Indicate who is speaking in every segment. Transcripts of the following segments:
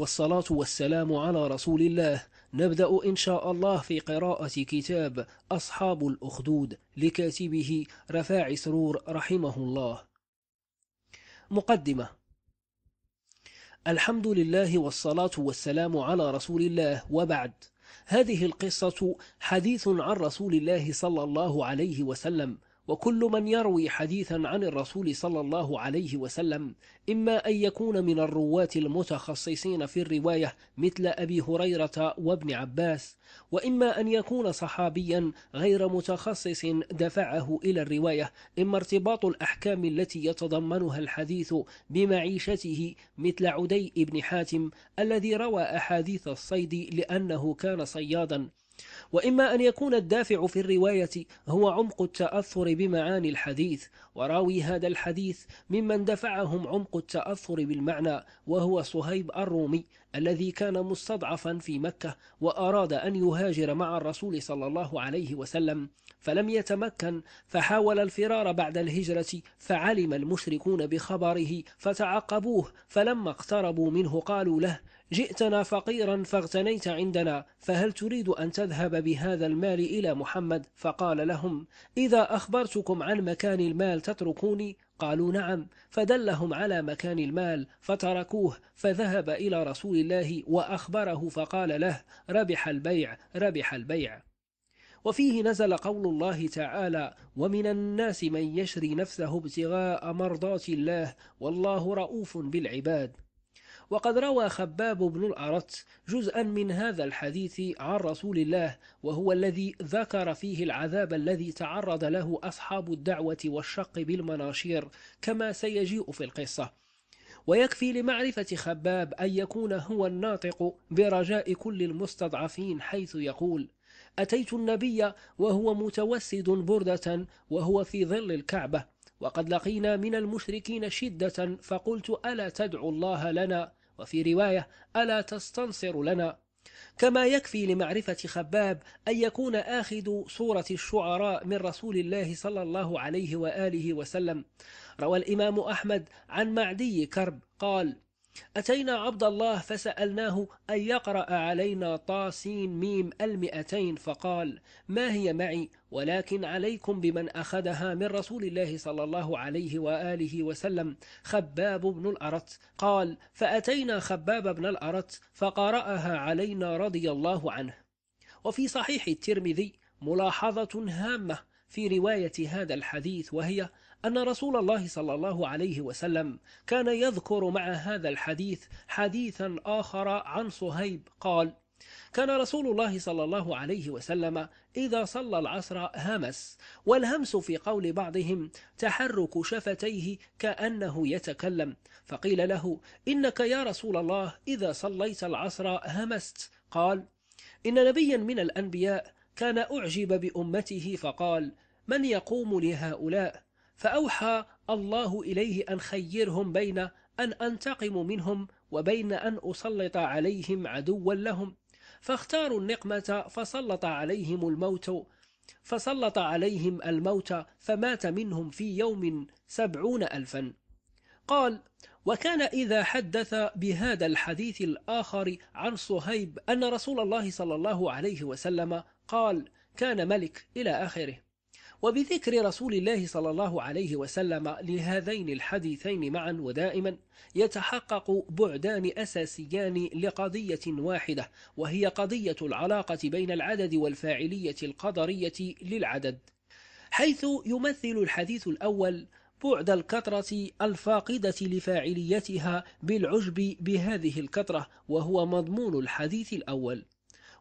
Speaker 1: والصلاة والسلام على رسول الله نبدأ إن شاء الله في قراءة كتاب أصحاب الأخدود لكاتبه رفاع سرور رحمه الله مقدمة الحمد لله والصلاة والسلام على رسول الله وبعد هذه القصة حديث عن رسول الله صلى الله عليه وسلم وكل من يروي حديثا عن الرسول صلى الله عليه وسلم إما أن يكون من الرواة المتخصصين في الرواية مثل أبي هريرة وابن عباس وإما أن يكون صحابيا غير متخصص دفعه إلى الرواية إما ارتباط الأحكام التي يتضمنها الحديث بمعيشته مثل عدي بن حاتم الذي روى أحاديث الصيد لأنه كان صيادا وإما أن يكون الدافع في الرواية هو عمق التأثر بمعاني الحديث وراوي هذا الحديث ممن دفعهم عمق التأثر بالمعنى وهو صهيب الرومي الذي كان مستضعفا في مكة وأراد أن يهاجر مع الرسول صلى الله عليه وسلم فلم يتمكن فحاول الفرار بعد الهجرة فعلم المشركون بخبره فتعقبوه فلما اقتربوا منه قالوا له جئتنا فقيرا فاغتنيت عندنا فهل تريد أن تذهب بهذا المال إلى محمد فقال لهم إذا أخبرتكم عن مكان المال تتركوني قالوا نعم فدلهم على مكان المال فتركوه فذهب إلى رسول الله وأخبره فقال له ربح البيع ربح البيع وفيه نزل قول الله تعالى ومن الناس من يشري نفسه ابتغاء مرضات الله والله رؤوف بالعباد وقد روى خباب بن الأرت جزءا من هذا الحديث عن رسول الله وهو الذي ذكر فيه العذاب الذي تعرض له أصحاب الدعوة والشق بالمناشير كما سيجيء في القصة ويكفي لمعرفة خباب أن يكون هو الناطق برجاء كل المستضعفين حيث يقول أتيت النبي وهو متوسد بردة وهو في ظل الكعبة وقد لقينا من المشركين شدة فقلت ألا تدعو الله لنا وفي رواية ألا تستنصر لنا كما يكفي لمعرفة خباب أن يكون آخذ صورة الشعراء من رسول الله صلى الله عليه وآله وسلم روى الإمام أحمد عن معدي كرب قال أتينا عبد الله فسألناه أن يقرأ علينا طاسين ميم المئتين فقال ما هي معي ولكن عليكم بمن أخذها من رسول الله صلى الله عليه وآله وسلم خباب بن الأرت قال فأتينا خباب بن الأرت فقرأها علينا رضي الله عنه وفي صحيح الترمذي ملاحظة هامة في رواية هذا الحديث وهي أن رسول الله صلى الله عليه وسلم كان يذكر مع هذا الحديث حديثا آخر عن صهيب قال كان رسول الله صلى الله عليه وسلم إذا صلى العصر همس والهمس في قول بعضهم تحرك شفتيه كأنه يتكلم فقيل له إنك يا رسول الله إذا صليت العصر همست قال إن نبيا من الأنبياء كان أعجب بأمته فقال من يقوم لهؤلاء فأوحى الله إليه أن خيرهم بين أن أنتقم منهم وبين أن أسلط عليهم عدوا لهم فاختاروا النقمة فسلط عليهم الموت فسلط عليهم الموت فمات منهم في يوم سبعون ألفا قال وكان إذا حدث بهذا الحديث الآخر عن صهيب أن رسول الله صلى الله عليه وسلم قال كان ملك إلى آخره وبذكر رسول الله صلى الله عليه وسلم لهذين الحديثين معا ودائما يتحقق بعدان أساسيان لقضية واحدة وهي قضية العلاقة بين العدد والفاعلية القدرية للعدد حيث يمثل الحديث الأول بعد الكثرة الفاقدة لفاعليتها بالعجب بهذه الكثرة وهو مضمون الحديث الأول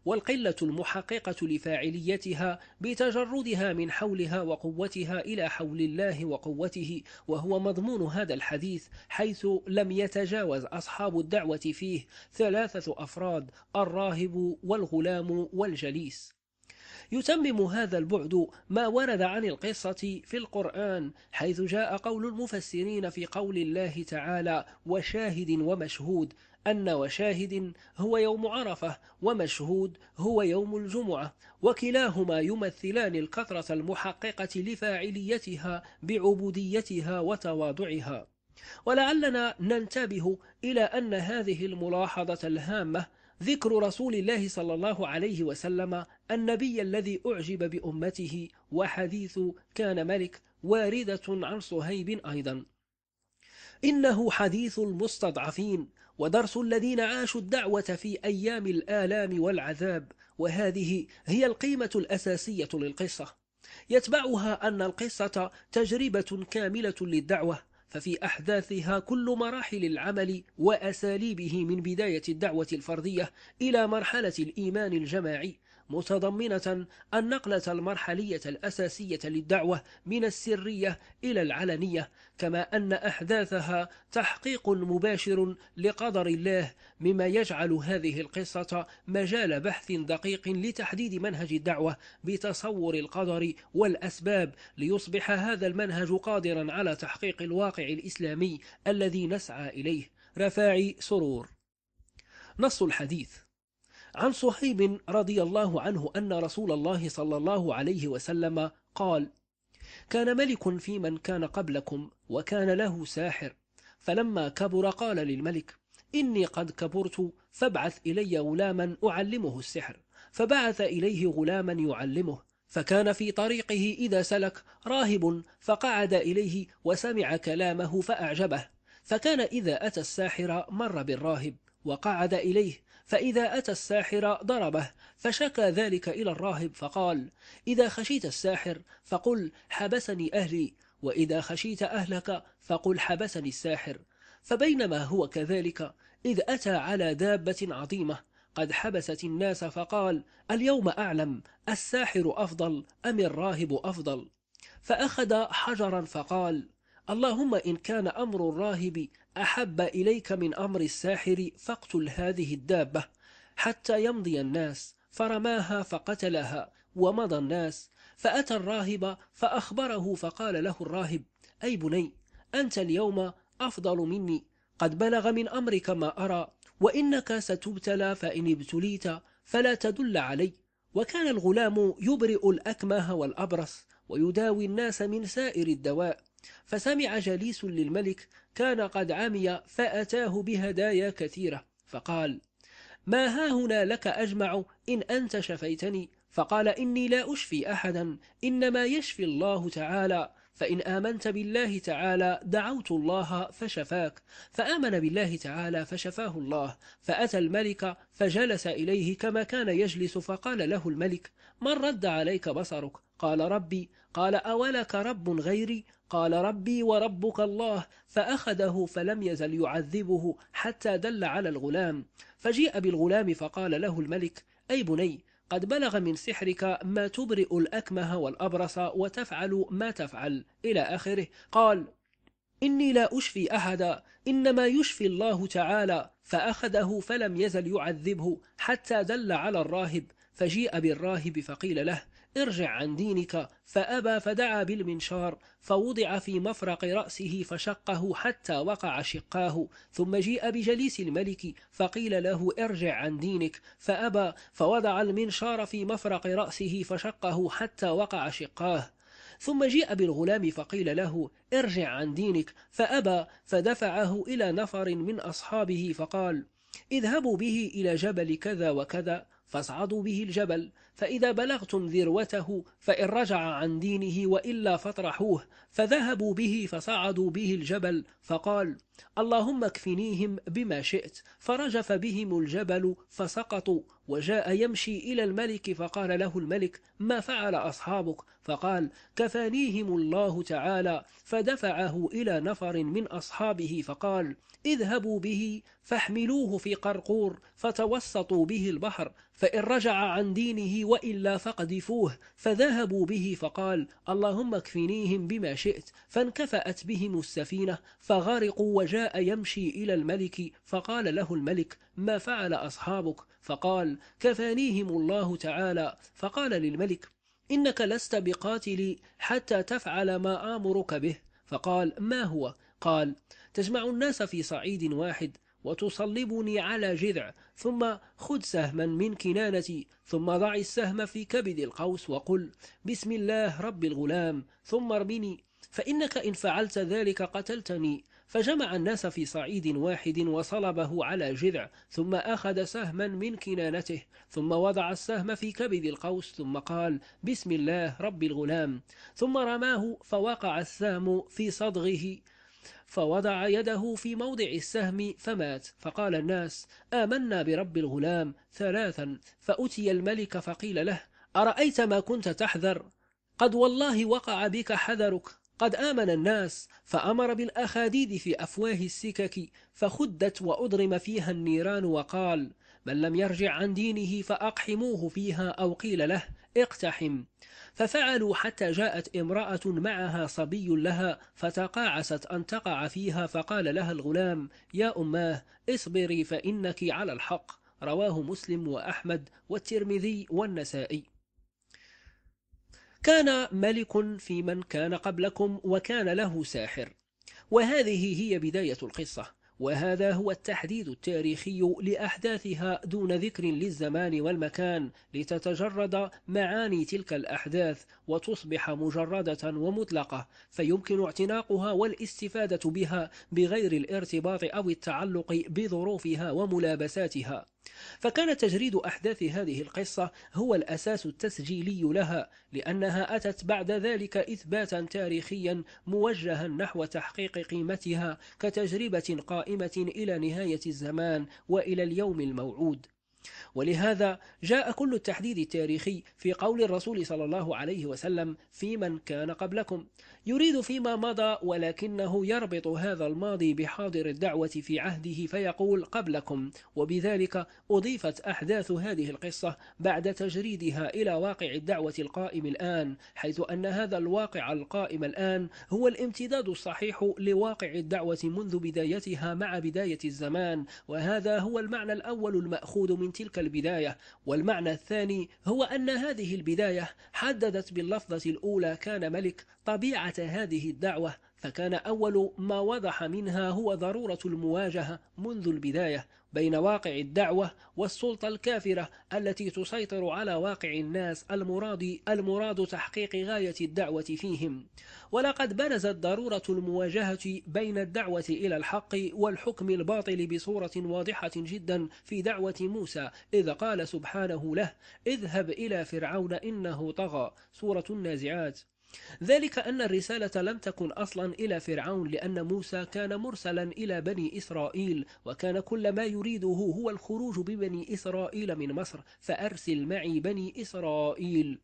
Speaker 1: والقلة المحققة لفاعليتها بتجردها من حولها وقوتها إلى حول الله وقوته وهو مضمون هذا الحديث حيث لم يتجاوز أصحاب الدعوة فيه ثلاثة أفراد الراهب والغلام والجليس يتمم هذا البعد ما ورد عن القصة في القرآن حيث جاء قول المفسرين في قول الله تعالى وشاهد ومشهود أن وشاهد هو يوم عرفة ومشهود هو يوم الجمعة وكلاهما يمثلان الكثرة المحققة لفاعليتها بعبوديتها وتواضعها ولعلنا ننتبه إلى أن هذه الملاحظة الهامة ذكر رسول الله صلى الله عليه وسلم النبي الذي أعجب بأمته وحديث كان ملك واردة عن صهيب أيضا إنه حديث المستضعفين ودرس الذين عاشوا الدعوة في أيام الآلام والعذاب وهذه هي القيمة الأساسية للقصة يتبعها أن القصة تجربة كاملة للدعوة ففي أحداثها كل مراحل العمل وأساليبه من بداية الدعوة الفردية إلى مرحلة الإيمان الجماعي متضمنة النقلة المرحلية الأساسية للدعوة من السرية إلى العلنية كما أن أحداثها تحقيق مباشر لقدر الله مما يجعل هذه القصة مجال بحث دقيق لتحديد منهج الدعوة بتصور القدر والأسباب ليصبح هذا المنهج قادرا على تحقيق الواقع الإسلامي الذي نسعى إليه رفاعي سرور نص الحديث عن صهيب رضي الله عنه أن رسول الله صلى الله عليه وسلم قال كان ملك في من كان قبلكم وكان له ساحر فلما كبر قال للملك إني قد كبرت فابعث إلي غلاما أعلمه السحر فبعث إليه غلاما يعلمه فكان في طريقه إذا سلك راهب فقعد إليه وسمع كلامه فأعجبه فكان إذا أتى الساحر مر بالراهب وقعد إليه فإذا أتى الساحر ضربه فشكى ذلك إلى الراهب فقال إذا خشيت الساحر فقل حبسني أهلي وإذا خشيت أهلك فقل حبسني الساحر فبينما هو كذلك إذ أتى على دابة عظيمة قد حبست الناس فقال اليوم أعلم الساحر أفضل أم الراهب أفضل فأخذ حجرا فقال اللهم إن كان أمر الراهب أحب إليك من أمر الساحر فاقتل هذه الدابة حتى يمضي الناس فرماها فقتلها ومضى الناس فأتى الراهب فأخبره فقال له الراهب أي بني أنت اليوم أفضل مني قد بلغ من أمرك ما أرى وإنك ستبتلى فإن ابتليت فلا تدل علي وكان الغلام يبرئ الأكمه والأبرص ويداوي الناس من سائر الدواء فسمع جليس للملك كان قد عمي فأتاه بهدايا كثيرة فقال ما هاهنا لك أجمع إن أنت شفيتني فقال إني لا أشفي أحدا إنما يشفي الله تعالى فإن آمنت بالله تعالى دعوت الله فشفاك فآمن بالله تعالى فشفاه الله فأتى الملك فجلس إليه كما كان يجلس فقال له الملك من رد عليك بصرك قال ربي قال أولك رب غيري قال ربي وربك الله فأخذه فلم يزل يعذبه حتى دل على الغلام فجيء بالغلام فقال له الملك أي بني قد بلغ من سحرك ما تبرئ الأكمه والأبرص وتفعل ما تفعل إلى آخره قال إني لا أشفي أحدا إنما يشفي الله تعالى فأخذه فلم يزل يعذبه حتى دل على الراهب فجيء بالراهب فقيل له ارجع عن دينك فأبى فدعا بالمنشار فوضع في مفرق رأسه فشقه حتى وقع شقاه ثم جيء بجليس الملك فقيل له ارجع عن دينك فأبى فوضع المنشار في مفرق رأسه فشقه حتى وقع شقاه ثم جيء بالغلام فقيل له ارجع عن دينك فأبى فدفعه إلى نفر من أصحابه فقال اذهبوا به إلى جبل كذا وكذا فاصعدوا به الجبل فإذا بلغتم ذروته فإن رجع عن دينه وإلا فاطرحوه فذهبوا به فصعدوا به الجبل فقال اللهم اكفنيهم بما شئت فرجف بهم الجبل فسقطوا وجاء يمشي إلى الملك فقال له الملك ما فعل أصحابك فقال كفانيهم الله تعالى فدفعه إلى نفر من أصحابه فقال اذهبوا به فاحملوه في قرقور فتوسطوا به البحر فإن رجع عن دينه وإلا فقدفوه فذهبوا به فقال اللهم اكفنيهم بما شئت شئت فانكفأت بهم السفينة فغرقوا وجاء يمشي إلى الملك فقال له الملك ما فعل أصحابك فقال كفانيهم الله تعالى فقال للملك إنك لست بقاتلي حتى تفعل ما آمرك به فقال ما هو قال تجمع الناس في صعيد واحد وتصلبني على جذع ثم خذ سهما من كنانتي ثم ضع السهم في كبد القوس وقل بسم الله رب الغلام ثم ارمني فإنك إن فعلت ذلك قتلتني فجمع الناس في صعيد واحد وصلبه على جذع ثم أخذ سهما من كنانته ثم وضع السهم في كبد القوس ثم قال بسم الله رب الغلام ثم رماه فوقع السهم في صدغه فوضع يده في موضع السهم فمات فقال الناس آمنا برب الغلام ثلاثا فأتي الملك فقيل له أرأيت ما كنت تحذر قد والله وقع بك حذرك قد آمن الناس فأمر بالأخاديد في أفواه السكك فخدت وأضرم فيها النيران وقال من لم يرجع عن دينه فأقحموه فيها أو قيل له اقتحم ففعلوا حتى جاءت امرأة معها صبي لها فتقاعست أن تقع فيها فقال لها الغلام يا أماه اصبري فإنك على الحق رواه مسلم وأحمد والترمذي والنسائي كان ملك في من كان قبلكم وكان له ساحر وهذه هي بداية القصة وهذا هو التحديد التاريخي لأحداثها دون ذكر للزمان والمكان لتتجرد معاني تلك الأحداث وتصبح مجردة ومطلقة فيمكن اعتناقها والاستفادة بها بغير الارتباط أو التعلق بظروفها وملابساتها فكان تجريد أحداث هذه القصة هو الأساس التسجيلي لها لأنها أتت بعد ذلك إثباتا تاريخيا موجها نحو تحقيق قيمتها كتجربة قائمة إلى نهاية الزمان وإلى اليوم الموعود ولهذا جاء كل التحديد التاريخي في قول الرسول صلى الله عليه وسلم في من كان قبلكم يريد فيما مضى ولكنه يربط هذا الماضي بحاضر الدعوة في عهده فيقول قبلكم وبذلك أضيفت أحداث هذه القصة بعد تجريدها إلى واقع الدعوة القائم الآن حيث أن هذا الواقع القائم الآن هو الامتداد الصحيح لواقع الدعوة منذ بدايتها مع بداية الزمان وهذا هو المعنى الأول المأخوذ من تلك البداية والمعنى الثاني هو أن هذه البداية حددت باللفظة الأولى كان ملك طبيعة هذه الدعوة فكان أول ما وضح منها هو ضرورة المواجهة منذ البداية بين واقع الدعوة والسلطة الكافرة التي تسيطر على واقع الناس المراد المراد تحقيق غاية الدعوة فيهم ولقد برزت ضرورة المواجهة بين الدعوة إلى الحق والحكم الباطل بصورة واضحة جدا في دعوة موسى إذ قال سبحانه له اذهب إلى فرعون إنه طغى سورة النازعات ذلك أن الرسالة لم تكن أصلا إلى فرعون لأن موسى كان مرسلا إلى بني إسرائيل وكان كل ما يريده هو الخروج ببني إسرائيل من مصر فأرسل معي بني إسرائيل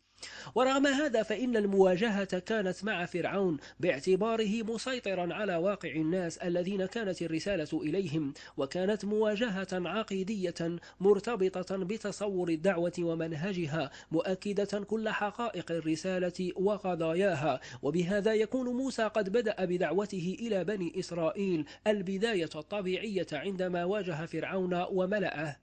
Speaker 1: ورغم هذا فإن المواجهة كانت مع فرعون باعتباره مسيطرا على واقع الناس الذين كانت الرسالة إليهم وكانت مواجهة عقيدية مرتبطة بتصور الدعوة ومنهجها مؤكدة كل حقائق الرسالة وقضاياها وبهذا يكون موسى قد بدأ بدعوته إلى بني إسرائيل البداية الطبيعية عندما واجه فرعون وملأه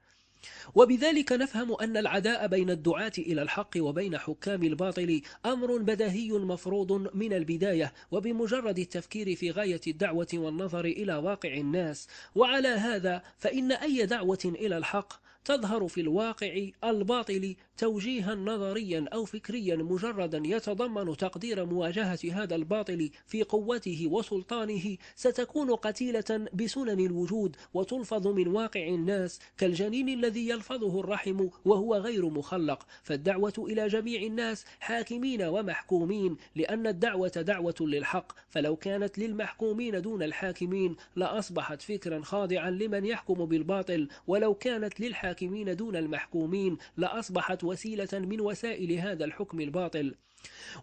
Speaker 1: وبذلك نفهم أن العداء بين الدعاة إلى الحق وبين حكام الباطل أمر بدهي مفروض من البداية وبمجرد التفكير في غاية الدعوة والنظر إلى واقع الناس وعلى هذا فإن أي دعوة إلى الحق تظهر في الواقع الباطل توجيها نظريا أو فكريا مجردا يتضمن تقدير مواجهة هذا الباطل في قوته وسلطانه ستكون قتيلة بسنن الوجود وتلفظ من واقع الناس كالجنين الذي يلفظه الرحم وهو غير مخلق فالدعوة إلى جميع الناس حاكمين ومحكومين لأن الدعوة دعوة للحق فلو كانت للمحكومين دون الحاكمين لأصبحت فكرا خاضعا لمن يحكم بالباطل ولو كانت للحاكمين دون المحكومين لأصبحت وسيلة من وسائل هذا الحكم الباطل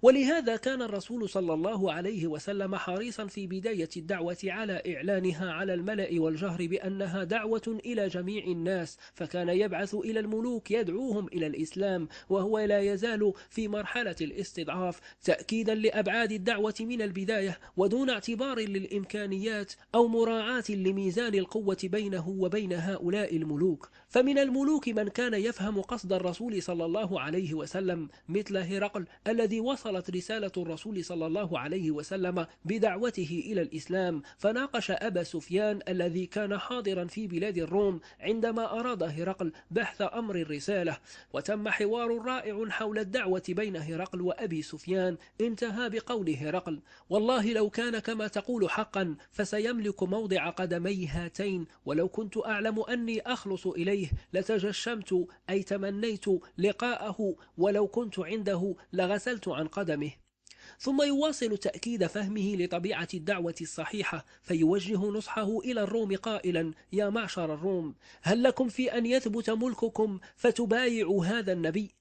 Speaker 1: ولهذا كان الرسول صلى الله عليه وسلم حريصا في بداية الدعوة على إعلانها على الملأ والجهر بأنها دعوة إلى جميع الناس فكان يبعث إلى الملوك يدعوهم إلى الإسلام وهو لا يزال في مرحلة الاستضعاف تأكيدا لأبعاد الدعوة من البداية ودون اعتبار للإمكانيات أو مراعاة لميزان القوة بينه وبين هؤلاء الملوك فمن الملوك من كان يفهم قصد الرسول صلى الله عليه وسلم مثل هرقل الذي وصلت رسالة الرسول صلى الله عليه وسلم بدعوته إلى الإسلام فناقش أبا سفيان الذي كان حاضرا في بلاد الروم عندما أراد هرقل بحث أمر الرسالة وتم حوار رائع حول الدعوة بين هرقل وأبي سفيان انتهى بقول هرقل والله لو كان كما تقول حقا فسيملك موضع قدمي هاتين ولو كنت أعلم أني أخلص إليه عليه لتجشمت أي تمنيت لقاءه ولو كنت عنده لغسلت عن قدمه ثم يواصل تأكيد فهمه لطبيعة الدعوة الصحيحة فيوجه نصحه إلى الروم قائلا يا معشر الروم هل لكم في أن يثبت ملككم فتبايعوا هذا النبي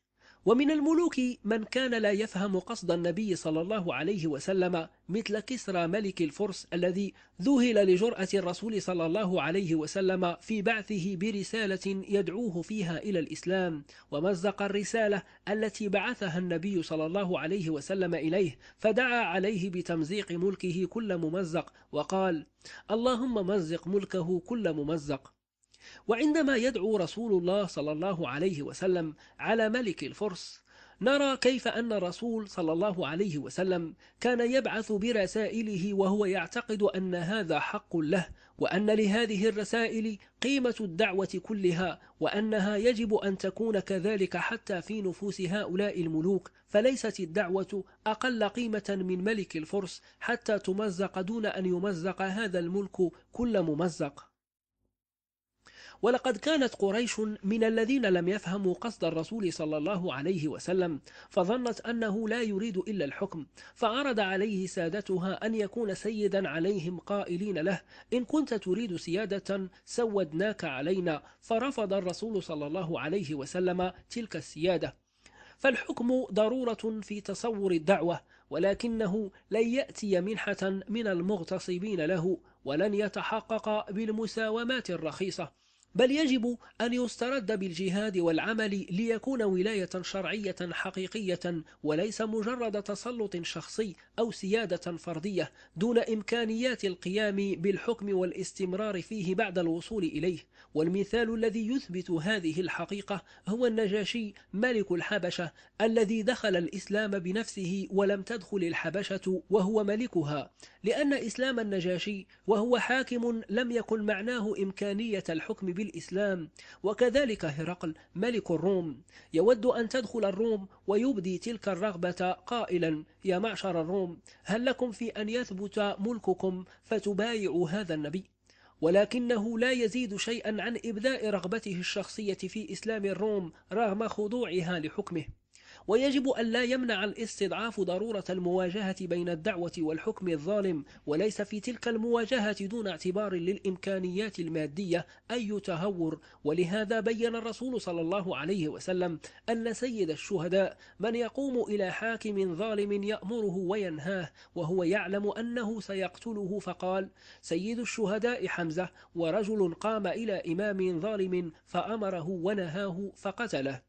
Speaker 1: ومن الملوك من كان لا يفهم قصد النبي صلى الله عليه وسلم مثل كسرى ملك الفرس الذي ذهل لجرأة الرسول صلى الله عليه وسلم في بعثه برسالة يدعوه فيها إلى الإسلام ومزق الرسالة التي بعثها النبي صلى الله عليه وسلم إليه فدعا عليه بتمزيق ملكه كل ممزق وقال اللهم مزق ملكه كل ممزق وعندما يدعو رسول الله صلى الله عليه وسلم على ملك الفرس نرى كيف أن الرسول صلى الله عليه وسلم كان يبعث برسائله وهو يعتقد أن هذا حق له وأن لهذه الرسائل قيمة الدعوة كلها وأنها يجب أن تكون كذلك حتى في نفوس هؤلاء الملوك فليست الدعوة أقل قيمة من ملك الفرس حتى تمزق دون أن يمزق هذا الملك كل ممزق ولقد كانت قريش من الذين لم يفهموا قصد الرسول صلى الله عليه وسلم فظنت أنه لا يريد إلا الحكم فعرض عليه سادتها أن يكون سيدا عليهم قائلين له إن كنت تريد سيادة سودناك علينا فرفض الرسول صلى الله عليه وسلم تلك السيادة فالحكم ضرورة في تصور الدعوة ولكنه لن يأتي منحة من المغتصبين له ولن يتحقق بالمساومات الرخيصة بل يجب أن يسترد بالجهاد والعمل ليكون ولاية شرعية حقيقية وليس مجرد تسلط شخصي أو سيادة فردية دون إمكانيات القيام بالحكم والاستمرار فيه بعد الوصول إليه والمثال الذي يثبت هذه الحقيقة هو النجاشي ملك الحبشة الذي دخل الإسلام بنفسه ولم تدخل الحبشة وهو ملكها لأن إسلام النجاشي وهو حاكم لم يكن معناه إمكانية الحكم بالإسلام وكذلك هرقل ملك الروم يود أن تدخل الروم ويبدي تلك الرغبة قائلا يا معشر الروم هل لكم في أن يثبت ملككم فتبايعوا هذا النبي ولكنه لا يزيد شيئا عن إبداء رغبته الشخصية في إسلام الروم رغم خضوعها لحكمه ويجب أن لا يمنع الاستضعاف ضرورة المواجهة بين الدعوة والحكم الظالم وليس في تلك المواجهة دون اعتبار للإمكانيات المادية أي تهور ولهذا بين الرسول صلى الله عليه وسلم أن سيد الشهداء من يقوم إلى حاكم ظالم يأمره وينهاه وهو يعلم أنه سيقتله فقال سيد الشهداء حمزة ورجل قام إلى إمام ظالم فأمره ونهاه فقتله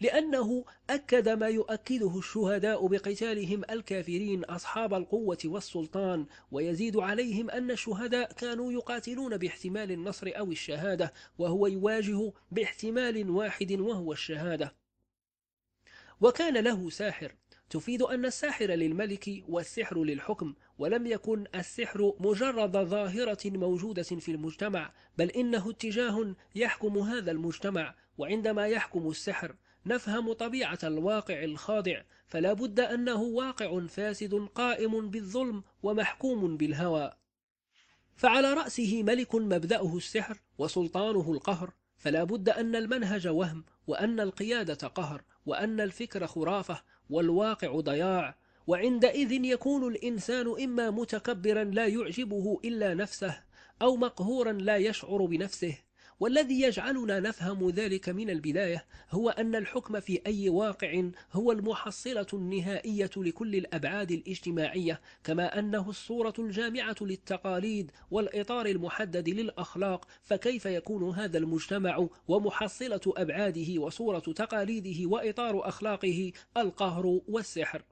Speaker 1: لأنه أكد ما يؤكده الشهداء بقتالهم الكافرين أصحاب القوة والسلطان ويزيد عليهم أن الشهداء كانوا يقاتلون باحتمال النصر أو الشهادة وهو يواجه باحتمال واحد وهو الشهادة وكان له ساحر تفيد أن الساحر للملك والسحر للحكم ولم يكن السحر مجرد ظاهرة موجودة في المجتمع بل إنه اتجاه يحكم هذا المجتمع وعندما يحكم السحر نفهم طبيعة الواقع الخاضع فلا بد أنه واقع فاسد قائم بالظلم ومحكوم بالهوى فعلى رأسه ملك مبدأه السحر وسلطانه القهر فلا بد أن المنهج وهم وأن القيادة قهر وأن الفكر خرافة والواقع ضياع وعندئذ يكون الإنسان إما متكبرا لا يعجبه إلا نفسه أو مقهورا لا يشعر بنفسه والذي يجعلنا نفهم ذلك من البداية هو أن الحكم في أي واقع هو المحصلة النهائية لكل الأبعاد الاجتماعية كما أنه الصورة الجامعة للتقاليد والإطار المحدد للأخلاق فكيف يكون هذا المجتمع ومحصلة أبعاده وصورة تقاليده وإطار أخلاقه القهر والسحر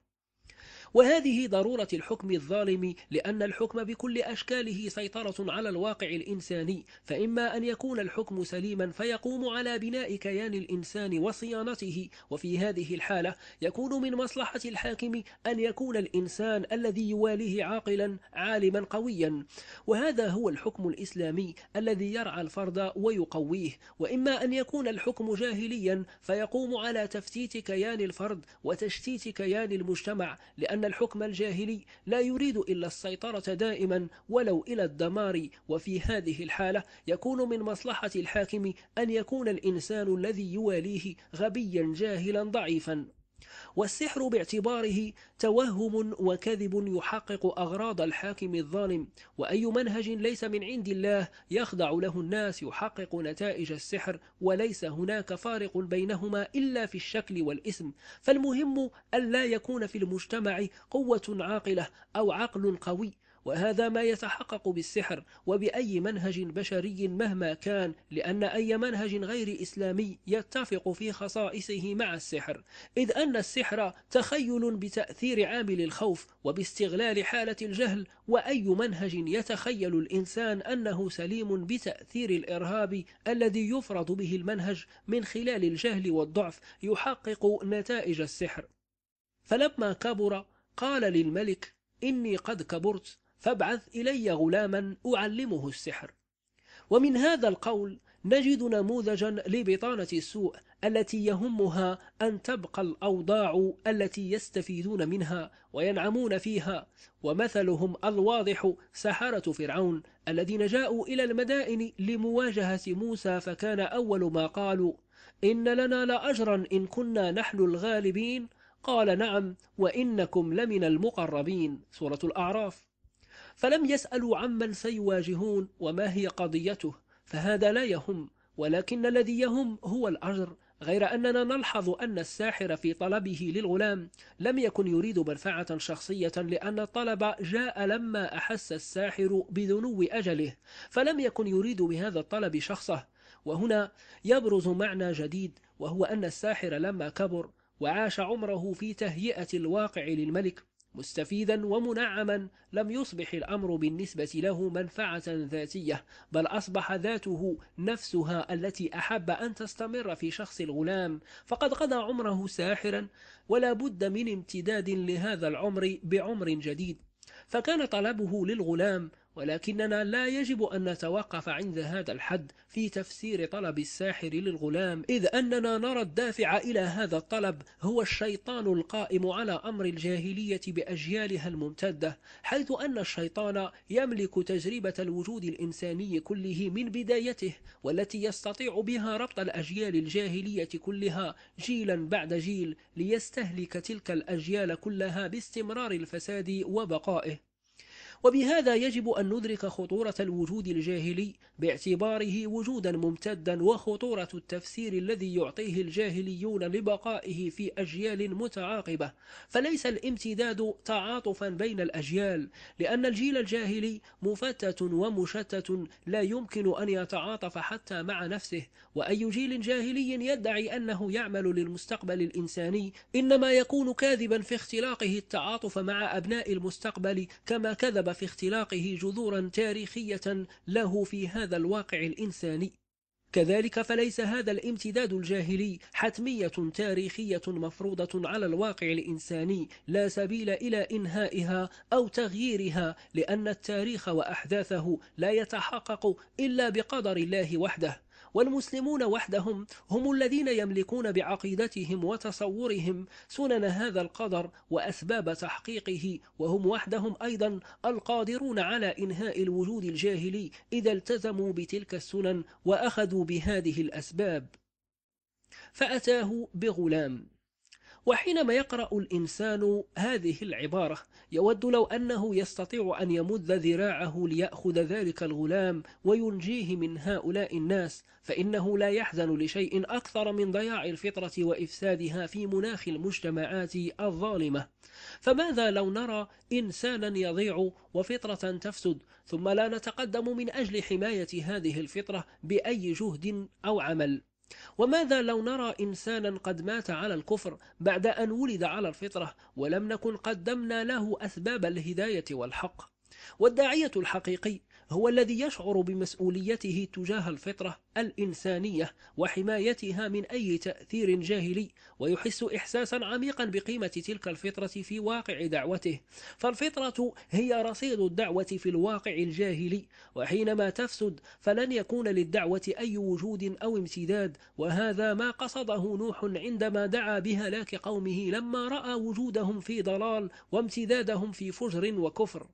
Speaker 1: وهذه ضرورة الحكم الظالم لأن الحكم بكل أشكاله سيطرة على الواقع الإنساني فإما أن يكون الحكم سليما فيقوم على بناء كيان الإنسان وصيانته وفي هذه الحالة يكون من مصلحة الحاكم أن يكون الإنسان الذي يواليه عاقلا عالما قويا وهذا هو الحكم الإسلامي الذي يرعى الفرد ويقويه وإما أن يكون الحكم جاهليا فيقوم على تفتيت كيان الفرد وتشتيت كيان المجتمع لأن أن الحكم الجاهلي لا يريد إلا السيطرة دائما ولو إلى الدمار وفي هذه الحالة يكون من مصلحة الحاكم أن يكون الإنسان الذي يواليه غبيا جاهلا ضعيفا والسحر باعتباره توهم وكذب يحقق أغراض الحاكم الظالم وأي منهج ليس من عند الله يخضع له الناس يحقق نتائج السحر وليس هناك فارق بينهما إلا في الشكل والإسم فالمهم أن لا يكون في المجتمع قوة عاقلة أو عقل قوي وهذا ما يتحقق بالسحر وبأي منهج بشري مهما كان لأن أي منهج غير إسلامي يتفق في خصائصه مع السحر إذ أن السحر تخيل بتأثير عامل الخوف وباستغلال حالة الجهل وأي منهج يتخيل الإنسان أنه سليم بتأثير الإرهاب الذي يفرض به المنهج من خلال الجهل والضعف يحقق نتائج السحر فلما كبر قال للملك إني قد كبرت فابعث إلي غلاما أعلمه السحر ومن هذا القول نجد نموذجا لبطانة السوء التي يهمها أن تبقى الأوضاع التي يستفيدون منها وينعمون فيها ومثلهم الواضح سحرة فرعون الذين جاءوا إلى المدائن لمواجهة موسى فكان أول ما قالوا إن لنا لأجرا إن كنا نحن الغالبين قال نعم وإنكم لمن المقربين سورة الأعراف فلم يسألوا عمن سيواجهون وما هي قضيته فهذا لا يهم ولكن الذي يهم هو الأجر غير أننا نلحظ أن الساحر في طلبه للغلام لم يكن يريد منفعة شخصية لأن الطلب جاء لما أحس الساحر بذنو أجله فلم يكن يريد بهذا الطلب شخصه وهنا يبرز معنى جديد وهو أن الساحر لما كبر وعاش عمره في تهيئة الواقع للملك مستفيدا ومنعما لم يصبح الأمر بالنسبة له منفعة ذاتية بل أصبح ذاته نفسها التي أحب أن تستمر في شخص الغلام فقد قضى عمره ساحرا ولا بد من امتداد لهذا العمر بعمر جديد فكان طلبه للغلام ولكننا لا يجب أن نتوقف عند هذا الحد في تفسير طلب الساحر للغلام إذ أننا نرى الدافع إلى هذا الطلب هو الشيطان القائم على أمر الجاهلية بأجيالها الممتدة حيث أن الشيطان يملك تجربة الوجود الإنساني كله من بدايته والتي يستطيع بها ربط الأجيال الجاهلية كلها جيلا بعد جيل ليستهلك تلك الأجيال كلها باستمرار الفساد وبقائه وبهذا يجب أن ندرك خطورة الوجود الجاهلي باعتباره وجودا ممتدا وخطورة التفسير الذي يعطيه الجاهليون لبقائه في أجيال متعاقبة فليس الامتداد تعاطفا بين الأجيال لأن الجيل الجاهلي مفتت ومشتت لا يمكن أن يتعاطف حتى مع نفسه وأي جيل جاهلي يدعي أنه يعمل للمستقبل الإنساني إنما يكون كاذبا في اختلاقه التعاطف مع أبناء المستقبل كما كذب سبب في اختلاقه جذورا تاريخية له في هذا الواقع الإنساني كذلك فليس هذا الامتداد الجاهلي حتمية تاريخية مفروضة على الواقع الإنساني لا سبيل إلى إنهائها أو تغييرها لأن التاريخ وأحداثه لا يتحقق إلا بقدر الله وحده والمسلمون وحدهم هم الذين يملكون بعقيدتهم وتصورهم سنن هذا القدر وأسباب تحقيقه وهم وحدهم أيضا القادرون على إنهاء الوجود الجاهلي إذا التزموا بتلك السنن وأخذوا بهذه الأسباب فأتاه بغلام وحينما يقرأ الإنسان هذه العبارة يود لو أنه يستطيع أن يمد ذراعه ليأخذ ذلك الغلام وينجيه من هؤلاء الناس فإنه لا يحزن لشيء أكثر من ضياع الفطرة وإفسادها في مناخ المجتمعات الظالمة فماذا لو نرى إنسانا يضيع وفطرة تفسد ثم لا نتقدم من أجل حماية هذه الفطرة بأي جهد أو عمل وماذا لو نرى إنسانا قد مات على الكفر بعد أن ولد على الفطرة ولم نكن قدمنا له أسباب الهداية والحق والداعية الحقيقي هو الذي يشعر بمسؤوليته تجاه الفطرة الإنسانية وحمايتها من أي تأثير جاهلي ويحس إحساسا عميقا بقيمة تلك الفطرة في واقع دعوته فالفطرة هي رصيد الدعوة في الواقع الجاهلي وحينما تفسد فلن يكون للدعوة أي وجود أو امتداد وهذا ما قصده نوح عندما دعا بهلاك قومه لما رأى وجودهم في ضلال وامتدادهم في فجر وكفر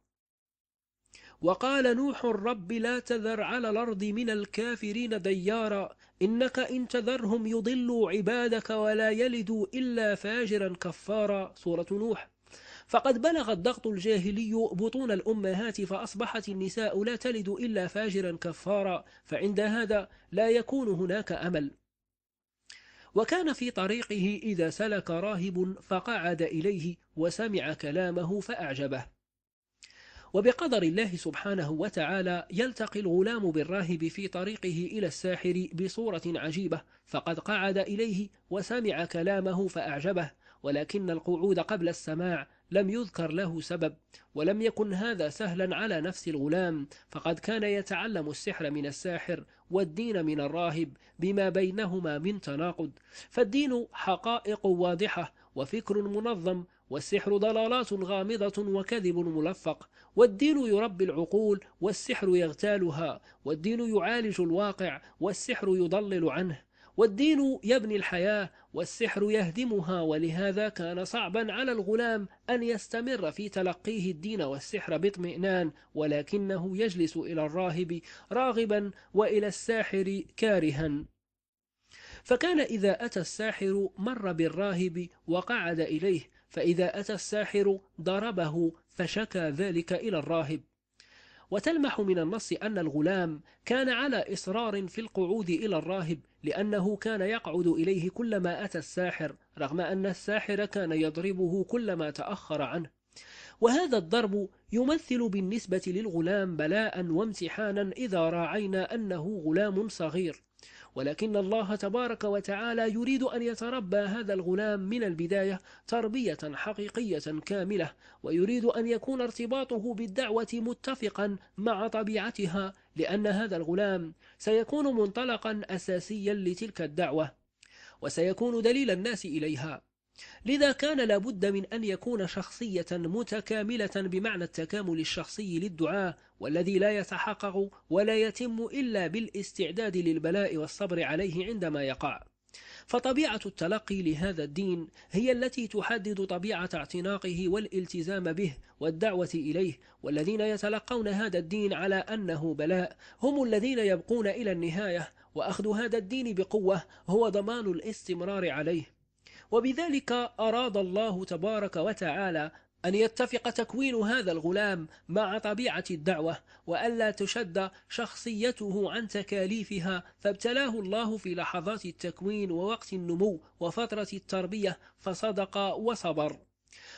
Speaker 1: وقال نوح رب لا تذر على الأرض من الكافرين ديارا إنك إن تذرهم يضلوا عبادك ولا يلدوا إلا فاجرا كفارا سورة نوح فقد بلغ الضغط الجاهلي بطون الأمهات فأصبحت النساء لا تلد إلا فاجرا كفارا فعند هذا لا يكون هناك أمل وكان في طريقه إذا سلك راهب فقعد إليه وسمع كلامه فأعجبه وبقدر الله سبحانه وتعالى يلتقي الغلام بالراهب في طريقه إلى الساحر بصورة عجيبة فقد قعد إليه وسمع كلامه فأعجبه ولكن القعود قبل السماع لم يذكر له سبب ولم يكن هذا سهلا على نفس الغلام فقد كان يتعلم السحر من الساحر والدين من الراهب بما بينهما من تناقض فالدين حقائق واضحة وفكر منظم والسحر ضلالات غامضة وكذب ملفق والدين يربي العقول والسحر يغتالها والدين يعالج الواقع والسحر يضلل عنه والدين يبني الحياة والسحر يهدمها ولهذا كان صعبا على الغلام أن يستمر في تلقيه الدين والسحر باطمئنان ولكنه يجلس إلى الراهب راغبا وإلى الساحر كارها فكان إذا أتى الساحر مر بالراهب وقعد إليه فإذا أتى الساحر ضربه فشكى ذلك إلى الراهب وتلمح من النص أن الغلام كان على إصرار في القعود إلى الراهب لأنه كان يقعد إليه كلما أتى الساحر رغم أن الساحر كان يضربه كلما تأخر عنه وهذا الضرب يمثل بالنسبة للغلام بلاء وامتحانا إذا راعينا أنه غلام صغير ولكن الله تبارك وتعالى يريد أن يتربى هذا الغلام من البداية تربية حقيقية كاملة ويريد أن يكون ارتباطه بالدعوة متفقا مع طبيعتها لأن هذا الغلام سيكون منطلقا أساسيا لتلك الدعوة وسيكون دليل الناس إليها لذا كان لابد من أن يكون شخصية متكاملة بمعنى التكامل الشخصي للدعاء والذي لا يتحقق ولا يتم إلا بالاستعداد للبلاء والصبر عليه عندما يقع فطبيعة التلقي لهذا الدين هي التي تحدد طبيعة اعتناقه والالتزام به والدعوة إليه والذين يتلقون هذا الدين على أنه بلاء هم الذين يبقون إلى النهاية وأخذ هذا الدين بقوة هو ضمان الاستمرار عليه وبذلك أراد الله تبارك وتعالى أن يتفق تكوين هذا الغلام مع طبيعة الدعوة وألا تشد شخصيته عن تكاليفها فابتلاه الله في لحظات التكوين ووقت النمو وفترة التربية فصدق وصبر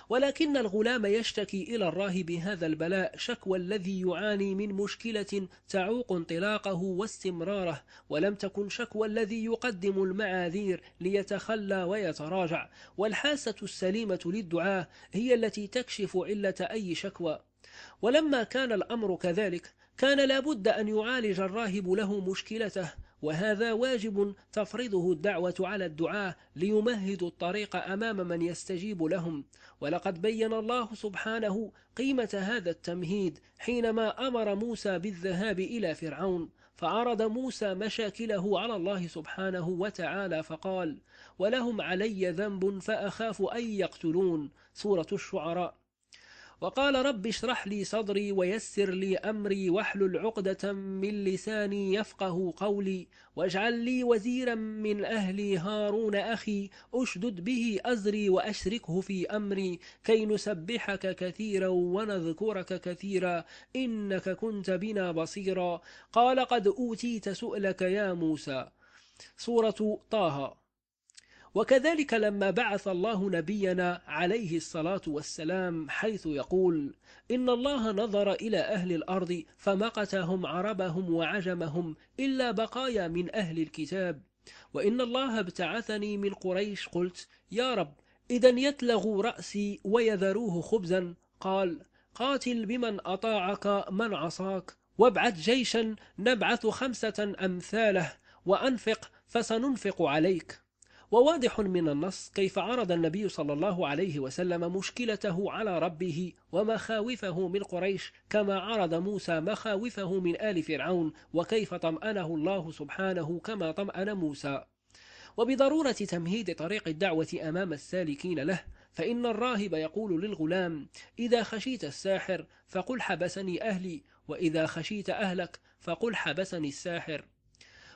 Speaker 1: ولكن الغلام يشتكي إلى الراهب هذا البلاء شكوى الذي يعاني من مشكلة تعوق انطلاقه واستمراره ولم تكن شكوى الذي يقدم المعاذير ليتخلى ويتراجع والحاسة السليمة للدعاء هي التي تكشف علة أي شكوى ولما كان الأمر كذلك كان لابد أن يعالج الراهب له مشكلته وهذا واجب تفرضه الدعوة على الدعاة ليمهد الطريق أمام من يستجيب لهم ولقد بين الله سبحانه قيمة هذا التمهيد حينما أمر موسى بالذهاب إلى فرعون فعرض موسى مشاكله على الله سبحانه وتعالى فقال ولهم علي ذنب فأخاف أن يقتلون سورة الشعراء وقال رب اشرح لي صدري ويسر لي أمري واحلل عقدة من لساني يفقه قولي واجعل لي وزيرا من أهلي هارون أخي أشدد به أزري وأشركه في أمري كي نسبحك كثيرا ونذكرك كثيرا إنك كنت بنا بصيرا قال قد أوتيت سؤلك يا موسى سورة طه وكذلك لما بعث الله نبينا عليه الصلاة والسلام حيث يقول إن الله نظر إلى أهل الأرض فمقتهم عربهم وعجمهم إلا بقايا من أهل الكتاب وإن الله ابتعثني من قريش قلت يا رب إذا يتلغوا رأسي ويذروه خبزا قال قاتل بمن أطاعك من عصاك وابعث جيشا نبعث خمسة أمثاله وأنفق فسننفق عليك وواضح من النص كيف عرض النبي صلى الله عليه وسلم مشكلته على ربه ومخاوفه من قريش كما عرض موسى مخاوفه من آل فرعون وكيف طمأنه الله سبحانه كما طمأن موسى وبضرورة تمهيد طريق الدعوة أمام السالكين له فإن الراهب يقول للغلام إذا خشيت الساحر فقل حبسني أهلي وإذا خشيت أهلك فقل حبسني الساحر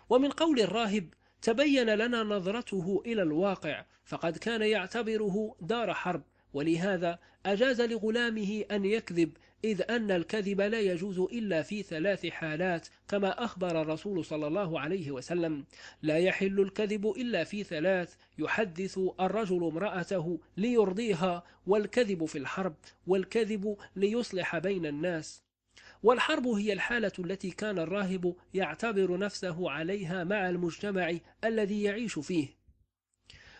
Speaker 1: ومن قول الراهب تبين لنا نظرته إلى الواقع فقد كان يعتبره دار حرب ولهذا أجاز لغلامه أن يكذب إذ أن الكذب لا يجوز إلا في ثلاث حالات كما أخبر الرسول صلى الله عليه وسلم لا يحل الكذب إلا في ثلاث يحدث الرجل امرأته ليرضيها والكذب في الحرب والكذب ليصلح بين الناس والحرب هي الحالة التي كان الراهب يعتبر نفسه عليها مع المجتمع الذي يعيش فيه